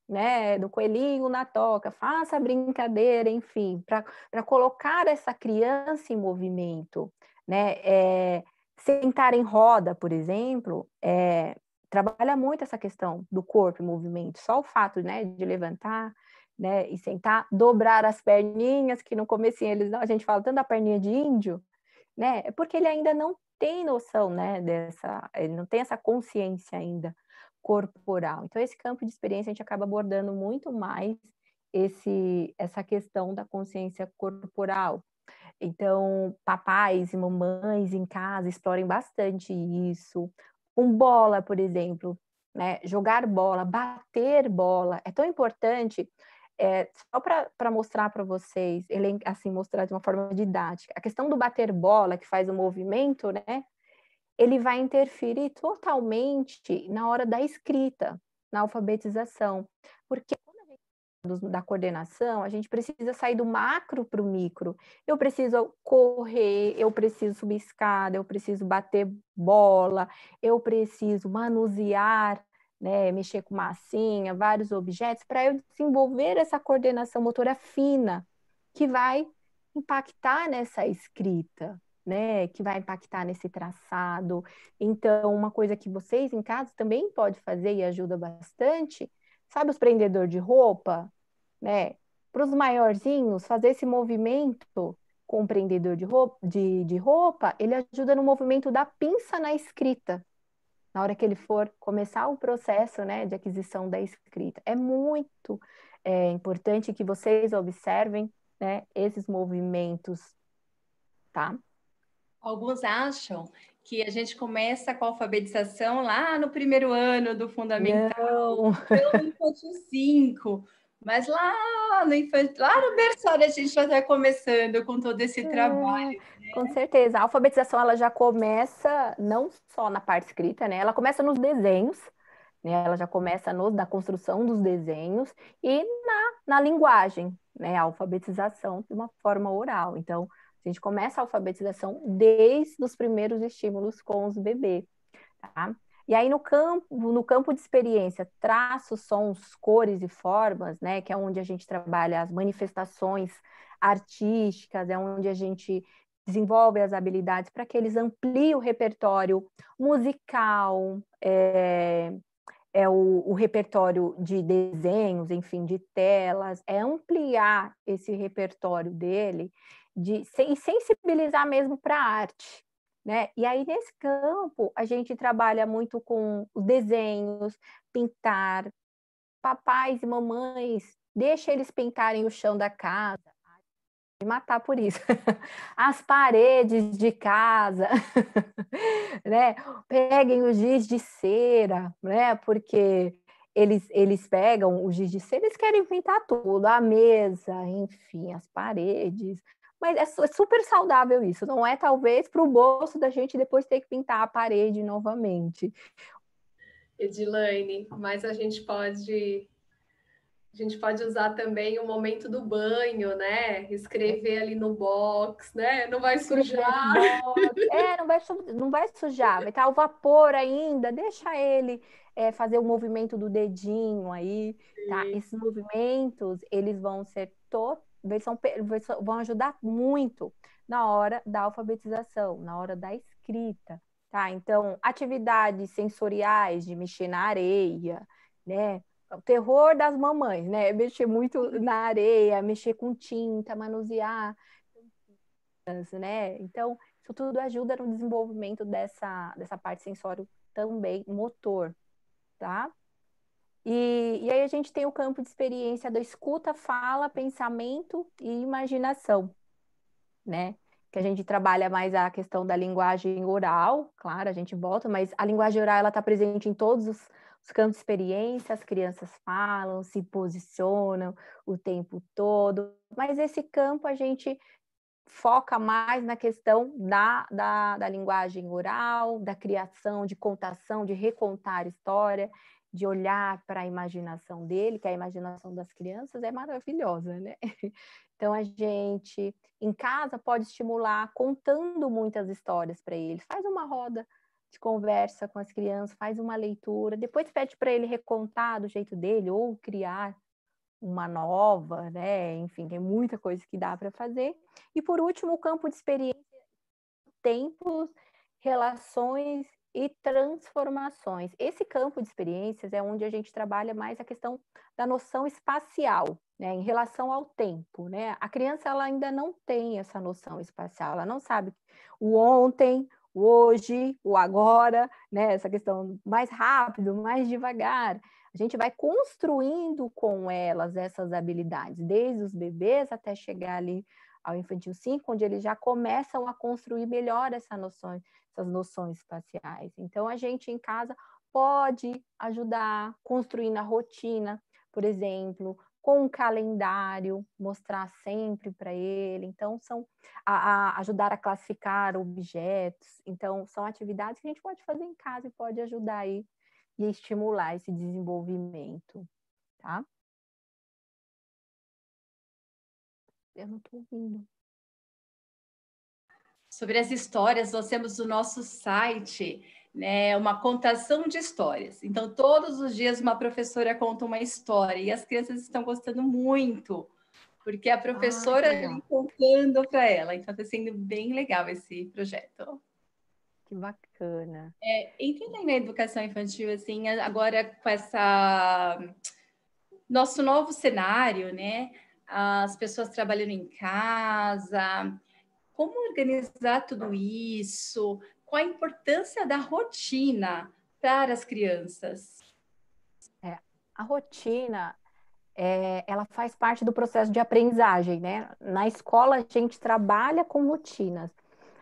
né, do coelhinho na toca, faça a brincadeira, enfim, para colocar essa criança em movimento. Né? É, sentar em roda, por exemplo, é, trabalha muito essa questão do corpo em movimento. Só o fato né, de levantar, né, e sentar, dobrar as perninhas, que no começo eles, a gente fala tanto da perninha de índio, né? É porque ele ainda não tem noção, né, dessa, ele não tem essa consciência ainda corporal. Então esse campo de experiência a gente acaba abordando muito mais esse essa questão da consciência corporal. Então, papais e mamães em casa explorem bastante isso. Um bola, por exemplo, né? Jogar bola, bater bola é tão importante é, só para mostrar para vocês, ele assim mostrar de uma forma didática, a questão do bater bola que faz o movimento, né? Ele vai interferir totalmente na hora da escrita, na alfabetização, porque da coordenação, a gente precisa sair do macro para o micro. Eu preciso correr, eu preciso subir escada, eu preciso bater bola, eu preciso manusear né, mexer com massinha, vários objetos, para eu desenvolver essa coordenação motora fina que vai impactar nessa escrita, né, que vai impactar nesse traçado. Então, uma coisa que vocês em casa também pode fazer e ajuda bastante, sabe os prendedor de roupa, né? Para os maiorzinhos, fazer esse movimento com o prendedor de roupa, de, de roupa, ele ajuda no movimento da pinça na escrita na hora que ele for começar o processo né, de aquisição da escrita. É muito é, importante que vocês observem né, esses movimentos, tá? Alguns acham que a gente começa com a alfabetização lá no primeiro ano do fundamental, Não. pelo 5. Mas lá no infantil, lá no berçário a gente já está começando com todo esse é, trabalho. né? Com certeza. A alfabetização ela já começa não só na parte escrita, né? Ela começa nos desenhos, né? Ela já começa no, na construção dos desenhos e na, na linguagem, né? A alfabetização de uma forma oral. Então, a gente começa a alfabetização desde os primeiros estímulos com os bebês, tá? E aí no campo, no campo de experiência, traços, sons, cores e formas, né, que é onde a gente trabalha as manifestações artísticas, é onde a gente desenvolve as habilidades para que eles ampliem o repertório musical, é, é o, o, repertório de desenhos, enfim, de telas, é ampliar esse repertório dele de, e sensibilizar mesmo para a arte, né? E aí, nesse campo, a gente trabalha muito com desenhos, pintar. Papais e mamães, deixa eles pintarem o chão da casa. Me matar por isso. As paredes de casa, né? Peguem o giz de cera, né? Porque eles, eles pegam o giz de cera, eles querem pintar tudo, a mesa, enfim, as paredes, mas é, é super saudável isso, não é talvez para o bolso da gente depois ter que pintar a parede novamente. Edilaine, mas a gente pode a gente pode usar também o momento do banho, né? Escrever ali no box, né? Não vai sujar. É, não vai, não vai sujar, vai estar o vapor ainda, deixa ele é, fazer o movimento do dedinho aí, tá? Sim. Esses movimentos, eles vão ser totalmente vão ajudar muito na hora da alfabetização, na hora da escrita, tá? Então, atividades sensoriais de mexer na areia, né? O terror das mamães, né? É mexer muito na areia, mexer com tinta, manusear, né? Então, isso tudo ajuda no desenvolvimento dessa, dessa parte sensório também, motor, tá? E, e aí a gente tem o campo de experiência da escuta, fala, pensamento e imaginação, né? Que a gente trabalha mais a questão da linguagem oral, claro, a gente volta, mas a linguagem oral ela está presente em todos os, os campos de experiência, as crianças falam, se posicionam o tempo todo, mas esse campo a gente foca mais na questão da, da, da linguagem oral, da criação, de contação, de recontar história de olhar para a imaginação dele, que é a imaginação das crianças é maravilhosa, né? Então a gente em casa pode estimular contando muitas histórias para ele. Faz uma roda de conversa com as crianças, faz uma leitura, depois pede para ele recontar do jeito dele ou criar uma nova, né? Enfim, tem muita coisa que dá para fazer. E por último, o campo de experiência, tempos, relações e transformações. Esse campo de experiências é onde a gente trabalha mais a questão da noção espacial, né, em relação ao tempo. Né? A criança ela ainda não tem essa noção espacial, ela não sabe o ontem, o hoje, o agora, né? essa questão mais rápido, mais devagar. A gente vai construindo com elas essas habilidades, desde os bebês até chegar ali ao infantil 5, onde eles já começam a construir melhor essa noção, essas noções espaciais. Então, a gente em casa pode ajudar construindo a rotina, por exemplo, com um calendário, mostrar sempre para ele. Então, são a, a ajudar a classificar objetos. Então, são atividades que a gente pode fazer em casa e pode ajudar aí e estimular esse desenvolvimento, tá? Eu não estou ouvindo. Sobre as histórias, nós temos o nosso site, né, uma contação de histórias. Então, todos os dias uma professora conta uma história e as crianças estão gostando muito, porque a ah, professora ah, está contando para ela. Então, está sendo bem legal esse projeto. Que bacana. É, entendem na educação infantil, assim, agora com essa nosso novo cenário, né? as pessoas trabalhando em casa, como organizar tudo isso, qual a importância da rotina para as crianças? É, a rotina, é, ela faz parte do processo de aprendizagem, né? Na escola a gente trabalha com rotinas.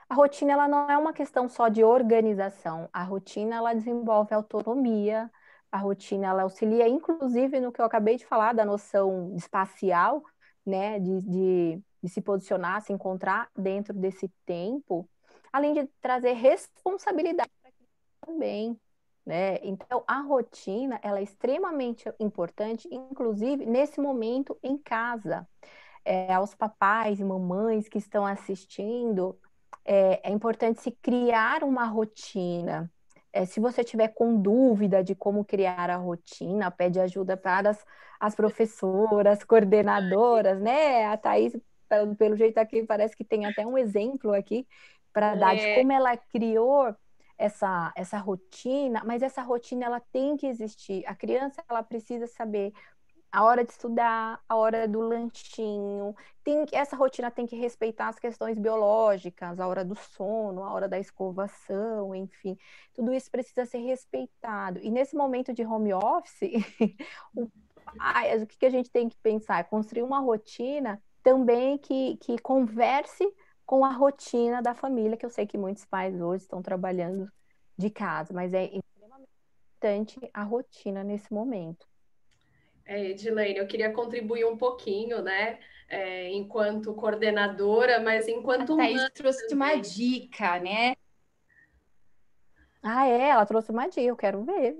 A rotina ela não é uma questão só de organização. A rotina ela desenvolve autonomia. A rotina ela auxilia, inclusive, no que eu acabei de falar da noção espacial, né, de, de, de se posicionar, se encontrar dentro desse tempo, além de trazer responsabilidade para também, né? Então a rotina ela é extremamente importante, inclusive nesse momento em casa. É, aos papais e mamães que estão assistindo, é, é importante se criar uma rotina é, se você tiver com dúvida de como criar a rotina, pede ajuda para as, as professoras, coordenadoras, né? A Thaís, pelo, pelo jeito aqui, parece que tem até um exemplo aqui para é. dar de é. como ela criou essa, essa rotina, mas essa rotina ela tem que existir. A criança ela precisa saber a hora de estudar, a hora do lanchinho. Tem, essa rotina tem que respeitar as questões biológicas, a hora do sono, a hora da escovação, enfim. Tudo isso precisa ser respeitado. E nesse momento de home office, o, ai, o que a gente tem que pensar? É construir uma rotina também que, que converse com a rotina da família, que eu sei que muitos pais hoje estão trabalhando de casa, mas é extremamente importante a rotina nesse momento. É, Edilene, eu queria contribuir um pouquinho, né? É, enquanto coordenadora, mas enquanto A humana. trouxe uma dica, né? Ah, é, ela trouxe uma dica, eu quero ver.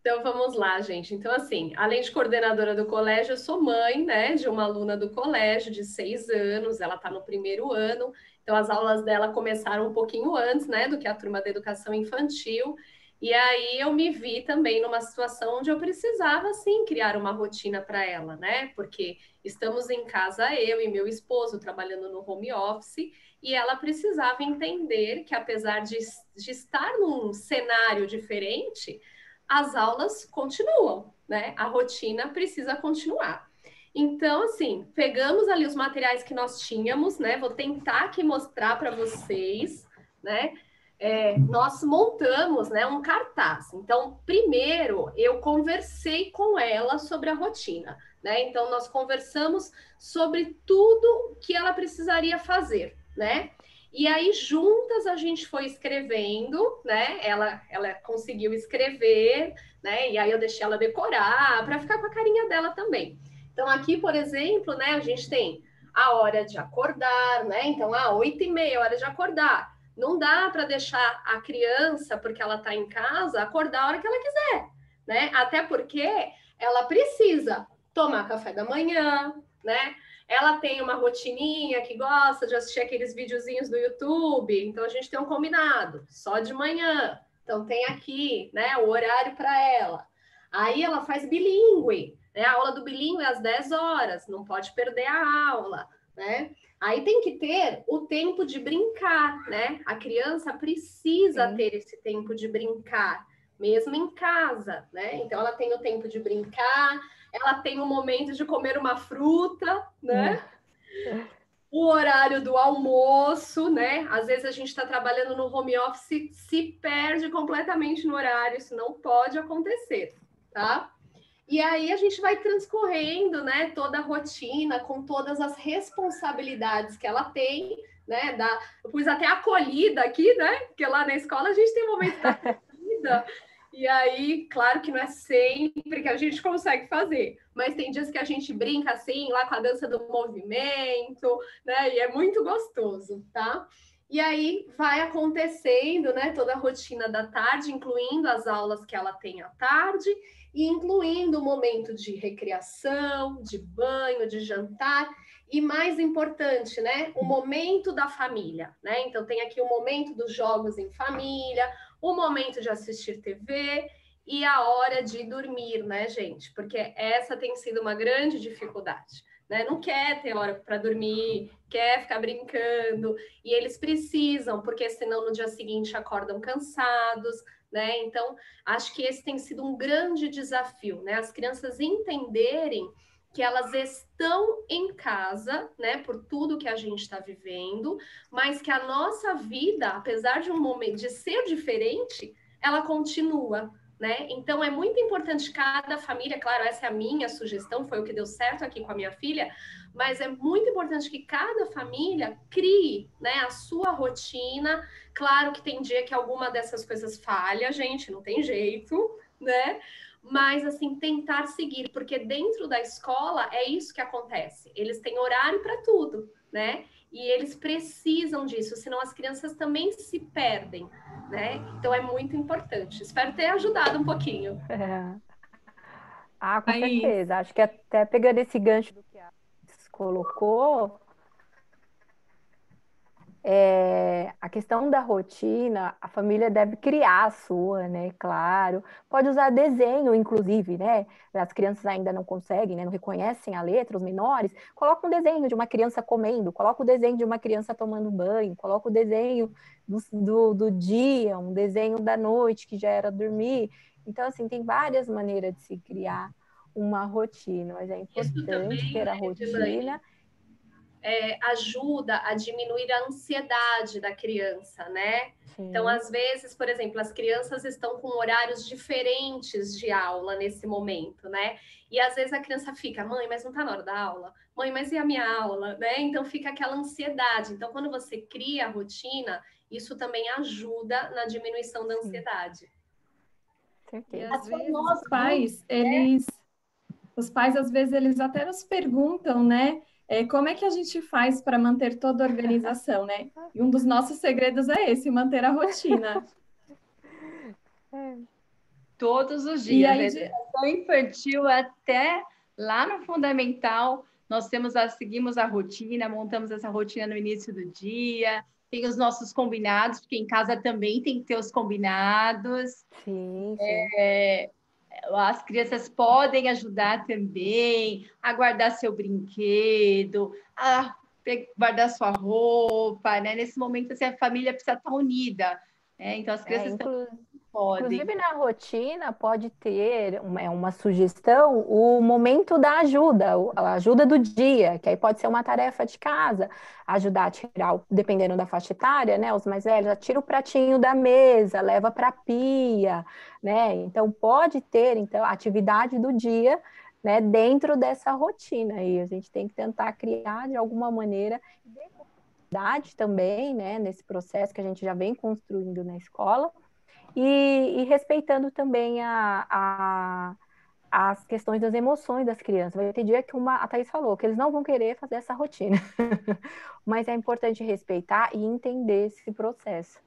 Então vamos lá, gente. Então, assim, além de coordenadora do colégio, eu sou mãe, né, de uma aluna do colégio de seis anos, ela está no primeiro ano, então as aulas dela começaram um pouquinho antes, né, do que a turma da educação infantil. E aí eu me vi também numa situação onde eu precisava sim criar uma rotina para ela, né? Porque estamos em casa eu e meu esposo trabalhando no home office e ela precisava entender que apesar de, de estar num cenário diferente, as aulas continuam, né? A rotina precisa continuar. Então, assim, pegamos ali os materiais que nós tínhamos, né? Vou tentar aqui mostrar para vocês, né? é, nós montamos né, um cartaz. Então, primeiro eu conversei com ela sobre a rotina, né? Então, nós conversamos sobre tudo que ela precisaria fazer, né? E aí, juntas, a gente foi escrevendo, né? Ela, ela conseguiu escrever, né? E aí eu deixei ela decorar para ficar com a carinha dela também. Então, aqui, por exemplo, né, a gente tem a hora de acordar, né? Então, a ah, oito e meia, hora de acordar não dá para deixar a criança, porque ela está em casa, acordar a hora que ela quiser, né? Até porque ela precisa tomar café da manhã, né? Ela tem uma rotininha que gosta de assistir aqueles videozinhos do YouTube, então a gente tem um combinado, só de manhã. Então tem aqui, né, o horário para ela. Aí ela faz bilíngue, né? A aula do bilíngue é às 10 horas, não pode perder a aula, né? Aí tem que ter o tempo de brincar, né? A criança precisa Sim. ter esse tempo de brincar, mesmo em casa, né? Então ela tem o tempo de brincar, ela tem o momento de comer uma fruta, né? Hum. O horário do almoço, né? Às vezes a gente está trabalhando no home office, se perde completamente no horário, isso não pode acontecer, tá? E aí a gente vai transcorrendo, né, toda a rotina, com todas as responsabilidades que ela tem, né, da, eu pus até acolhida aqui, né, porque lá na escola a gente tem um momento da acolhida, e aí, claro que não é sempre que a gente consegue fazer, mas tem dias que a gente brinca assim, lá com a dança do movimento, né, e é muito gostoso, tá? E aí vai acontecendo, né, toda a rotina da tarde, incluindo as aulas que ela tem à tarde e incluindo o momento de recreação, de banho, de jantar e mais importante, né, o momento da família, né? Então tem aqui o momento dos jogos em família, o momento de assistir TV e a hora de dormir, né, gente? Porque essa tem sido uma grande dificuldade né? Não quer ter hora para dormir, quer ficar brincando, e eles precisam, porque senão no dia seguinte acordam cansados, né? Então, acho que esse tem sido um grande desafio, né? As crianças entenderem que elas estão em casa, né, por tudo que a gente está vivendo, mas que a nossa vida, apesar de um momento de ser diferente, ela continua, né? Então é muito importante cada família, claro, essa é a minha sugestão, foi o que deu certo aqui com a minha filha, mas é muito importante que cada família crie, né, a sua rotina. Claro que tem dia que alguma dessas coisas falha, gente, não tem jeito, né? Mas assim, tentar seguir, porque dentro da escola é isso que acontece. Eles têm horário para tudo, né? E eles precisam disso, senão as crianças também se perdem, né? Então é muito importante. Espero ter ajudado um pouquinho. É. Ah, com Aí. certeza. Acho que até pegando esse gancho do que a colocou, é, a questão da rotina, a família deve criar a sua, né? Claro. Pode usar desenho, inclusive, né? As crianças ainda não conseguem, né? Não reconhecem a letra, os menores. Coloca um desenho de uma criança comendo, coloca o desenho de uma criança tomando banho, coloca o desenho do, do, do dia, um desenho da noite que já era dormir. Então, assim, tem várias maneiras de se criar uma rotina, mas é importante também, ter a né, rotina é, ajuda a diminuir a ansiedade da criança, né? Sim. Então, às vezes, por exemplo, as crianças estão com horários diferentes de aula nesse momento, né? E às vezes a criança fica, mãe, mas não tá na hora da aula. Mãe, mas e a minha aula, né? Então fica aquela ansiedade. Então, quando você cria a rotina, isso também ajuda na diminuição da ansiedade. às vezes, né? os pais, eles, os pais às vezes eles até nos perguntam, né? é, como é que a gente faz para manter toda a organização, né? E um dos nossos segredos é esse, manter a rotina. É. Todos os dias, aí, né? de... infantil até lá no fundamental, nós temos a, seguimos a rotina, montamos essa rotina no início do dia, tem os nossos combinados, porque em casa também tem que ter os combinados. Sim. sim. É, as crianças podem ajudar também a guardar seu brinquedo, a guardar sua roupa, né? Nesse momento, assim, a família precisa estar unida. Né? Então, as é, crianças é, Podem. Inclusive na rotina pode ter uma, é uma sugestão o momento da ajuda, a ajuda do dia, que aí pode ser uma tarefa de casa, ajudar a tirar, dependendo da faixa etária, né? Os mais velhos, tira o pratinho da mesa, leva para a pia, né? Então pode ter então a atividade do dia né, dentro dessa rotina. aí a gente tem que tentar criar de alguma maneira também, né, nesse processo que a gente já vem construindo na escola, e, e respeitando também a, a, as questões das emoções das crianças. Vai ter dia que uma, a Thaís falou que eles não vão querer fazer essa rotina, mas é importante respeitar e entender esse processo.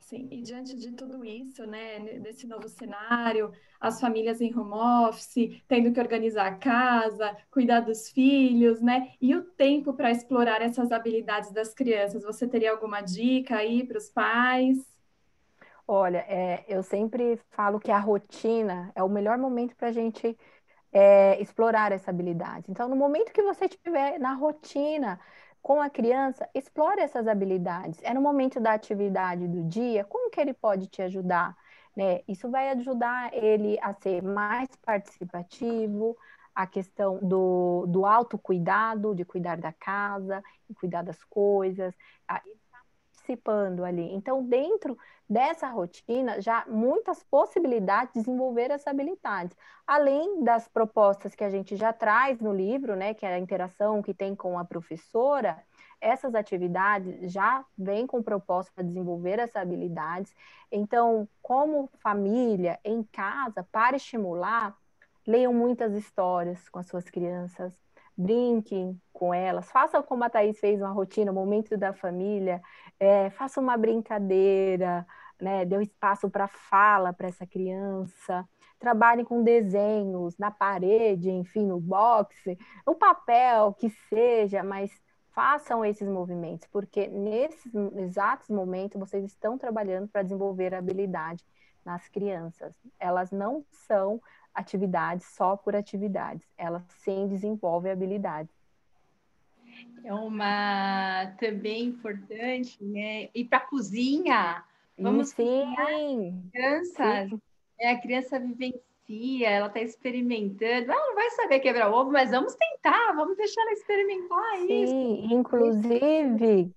Sim, e diante de tudo isso, né, desse novo cenário, as famílias em home office, tendo que organizar a casa, cuidar dos filhos, né, e o tempo para explorar essas habilidades das crianças. Você teria alguma dica aí para os pais? Olha, é, eu sempre falo que a rotina é o melhor momento para a gente é, explorar essa habilidade. Então, no momento que você estiver na rotina com a criança, explore essas habilidades. É no momento da atividade do dia, como que ele pode te ajudar? Né? Isso vai ajudar ele a ser mais participativo, a questão do, do autocuidado, de cuidar da casa, de cuidar das coisas, participando ali. Então, dentro dessa rotina, já muitas possibilidades de desenvolver essa habilidade. Além das propostas que a gente já traz no livro, né, que é a interação que tem com a professora, essas atividades já vêm com propósito para desenvolver essas habilidades. Então, como família, em casa, para estimular, leiam muitas histórias com as suas crianças, brinquem com elas, façam como a Thaís fez uma rotina, momento da família, é, faça uma brincadeira, né? dê um espaço para fala para essa criança, trabalhe com desenhos na parede, enfim, no boxe, o papel que seja, mas façam esses movimentos, porque nesses exatos momentos vocês estão trabalhando para desenvolver habilidade nas crianças. Elas não são atividades só por atividades, elas sim desenvolvem habilidades é uma também importante, né? E para cozinha, vamos sim. crianças. Sim. É, a criança vivencia, ela está experimentando. Ela não vai saber quebrar ovo, mas vamos tentar, vamos deixar ela experimentar sim, isso. Inclusive,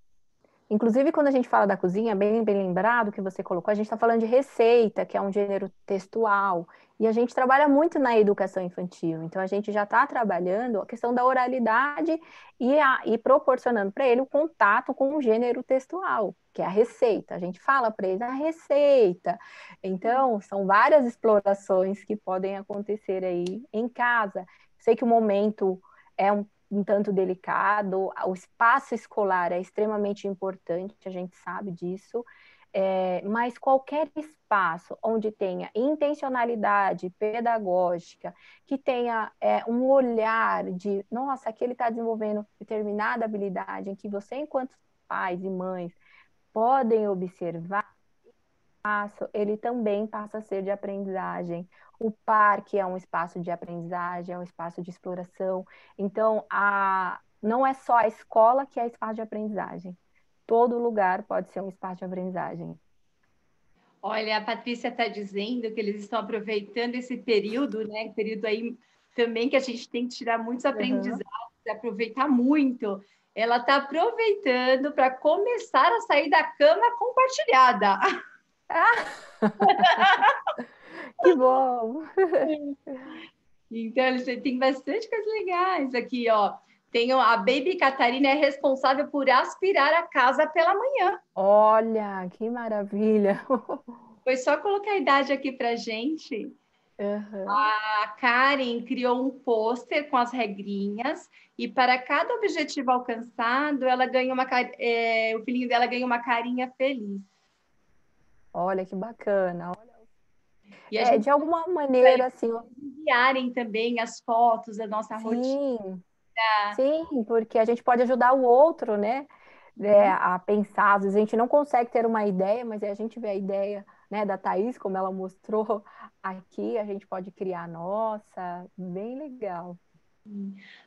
Inclusive, quando a gente fala da cozinha, bem, bem lembrado que você colocou, a gente está falando de receita, que é um gênero textual, e a gente trabalha muito na educação infantil. Então, a gente já está trabalhando a questão da oralidade e, a, e proporcionando para ele o contato com o gênero textual, que é a receita. A gente fala para ele a receita. Então, são várias explorações que podem acontecer aí em casa. Sei que o momento é um um tanto delicado, o espaço escolar é extremamente importante, a gente sabe disso, é, mas qualquer espaço onde tenha intencionalidade pedagógica, que tenha é, um olhar de, nossa, aqui ele está desenvolvendo determinada habilidade, em que você, enquanto pais e mães, podem observar, ele também passa a ser de aprendizagem o parque é um espaço de aprendizagem, é um espaço de exploração. Então, a, não é só a escola que é espaço de aprendizagem. Todo lugar pode ser um espaço de aprendizagem. Olha, a Patrícia está dizendo que eles estão aproveitando esse período, né? Período aí também que a gente tem que tirar muitos aprendizados, aproveitar muito. Ela está aproveitando para começar a sair da cama compartilhada. Ah. Que bom! Então, ele tem bastante coisas legais aqui, ó. Tem a Baby Catarina é responsável por aspirar a casa pela manhã. Olha, que maravilha! Foi só colocar a idade aqui pra gente. Uhum. A Karen criou um pôster com as regrinhas e para cada objetivo alcançado, ela ganha uma é, o filhinho dela ganha uma carinha feliz. Olha que bacana. Olha e é, de alguma maneira, assim. Enviarem também as fotos da nossa sim, rotina. Sim, porque a gente pode ajudar o outro, né? É, uhum. a pensar, às vezes a gente não consegue ter uma ideia, mas é, a gente vê a ideia né, da Thaís, como ela mostrou aqui, a gente pode criar a nossa, bem legal.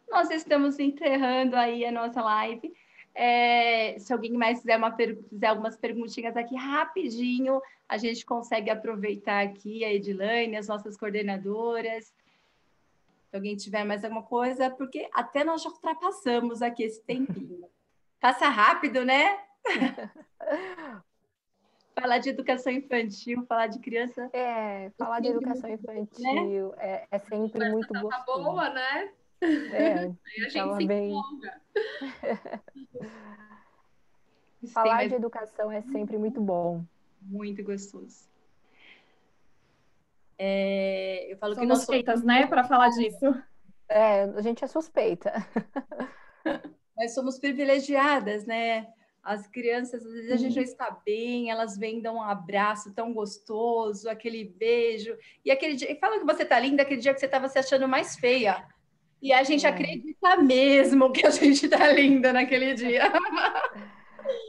Nós estamos encerrando aí a nossa live. É, se alguém mais uma, fizer algumas perguntinhas aqui rapidinho, a gente consegue aproveitar aqui a Edilane, as nossas coordenadoras. Se alguém tiver mais alguma coisa, porque até nós já ultrapassamos aqui esse tempinho. Passa rápido, né? falar de educação infantil, falar de criança. É, falar de educação né? infantil né? é, é sempre muito tá gostoso. boa, né? É, a gente se bem... empolga. Falar mais... de educação é sempre muito bom. Muito gostoso. É, eu falo Somos que nós suspeitas, somos... né, para falar disso. É, a gente é suspeita. Nós somos privilegiadas, né? As crianças, às vezes a gente uhum. já está bem, elas vêm dão um abraço tão gostoso, aquele beijo. E aquele dia, e fala que você tá linda aquele dia que você estava se achando mais feia. E a gente é. acredita mesmo que a gente tá linda naquele dia.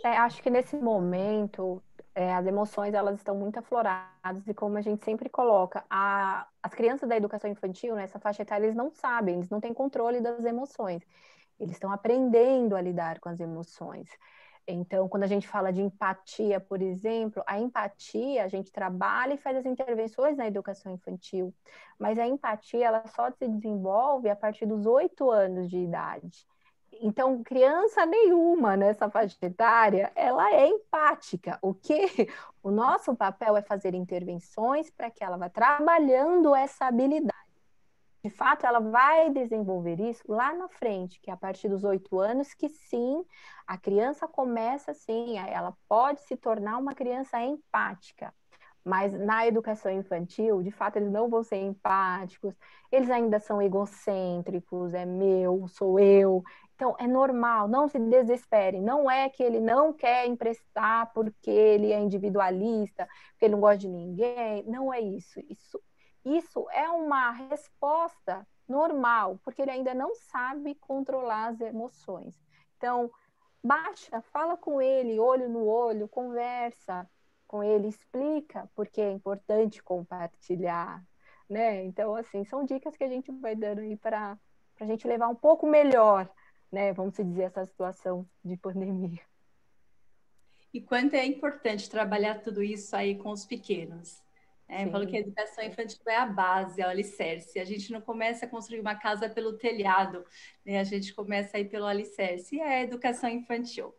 É, acho que nesse momento é, as emoções elas estão muito afloradas e como a gente sempre coloca, a, as crianças da educação infantil nessa né, faixa etária eles não sabem, eles não têm controle das emoções, eles estão aprendendo a lidar com as emoções. Então, quando a gente fala de empatia, por exemplo, a empatia, a gente trabalha e faz as intervenções na educação infantil, mas a empatia, ela só se desenvolve a partir dos oito anos de idade. Então, criança nenhuma nessa faixa etária, ela é empática. O que o nosso papel é fazer intervenções para que ela vá trabalhando essa habilidade de fato, ela vai desenvolver isso lá na frente, que é a partir dos oito anos, que sim, a criança começa sim, ela pode se tornar uma criança empática. Mas na educação infantil, de fato, eles não vão ser empáticos, eles ainda são egocêntricos, é meu, sou eu. Então, é normal, não se desespere. Não é que ele não quer emprestar porque ele é individualista, porque ele não gosta de ninguém. Não é isso. Isso isso é uma resposta normal, porque ele ainda não sabe controlar as emoções. Então, baixa, fala com ele, olho no olho, conversa com ele, explica porque é importante compartilhar, né? Então, assim, são dicas que a gente vai dando aí para a gente levar um pouco melhor, né? Vamos dizer, essa situação de pandemia. E quanto é importante trabalhar tudo isso aí com os pequenos. É, que a educação infantil é a base, é o alicerce. A gente não começa a construir uma casa pelo telhado, né? a gente começa aí pelo alicerce, e é a educação infantil.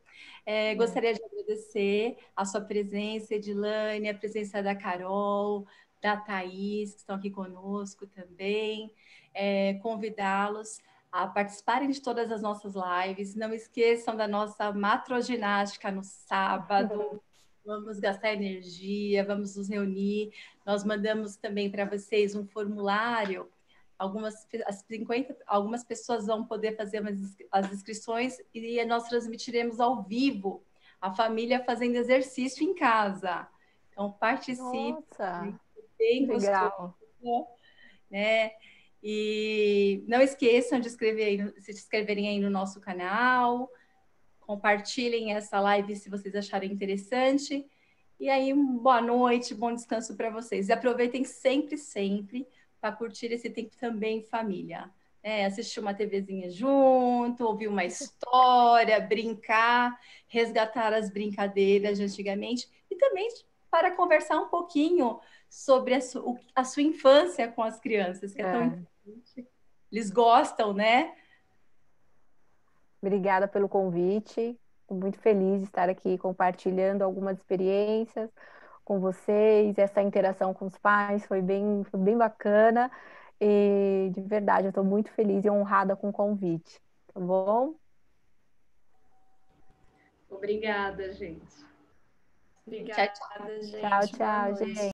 É, é, gostaria de agradecer a sua presença, Edilane, a presença da Carol, da Thaís, que estão aqui conosco também, é, convidá-los a participarem de todas as nossas lives. Não esqueçam da nossa matroginástica no sábado. vamos gastar energia, vamos nos reunir. Nós mandamos também para vocês um formulário. Algumas, as 50, algumas pessoas vão poder fazer as inscrições e nós transmitiremos ao vivo a família fazendo exercício em casa. Então, participe. Nossa, bem legal. Gostoso, né? E não esqueçam de, aí, de se inscreverem aí no nosso canal, compartilhem essa live se vocês acharem interessante. E aí, boa noite, bom descanso para vocês. E aproveitem sempre, sempre para curtir esse tempo também família. É, assistir uma TVzinha junto, ouvir uma história, brincar, resgatar as brincadeiras de antigamente e também para conversar um pouquinho sobre a, su a sua infância com as crianças, que é, é tão importante. Eles gostam, né? Obrigada pelo convite. Estou muito feliz de estar aqui compartilhando algumas experiências com vocês. Essa interação com os pais foi bem, foi bem bacana. E de verdade, eu estou muito feliz e honrada com o convite. Tá bom? Obrigada, gente. Obrigada, tchau, tchau. gente. Tchau, tchau, gente.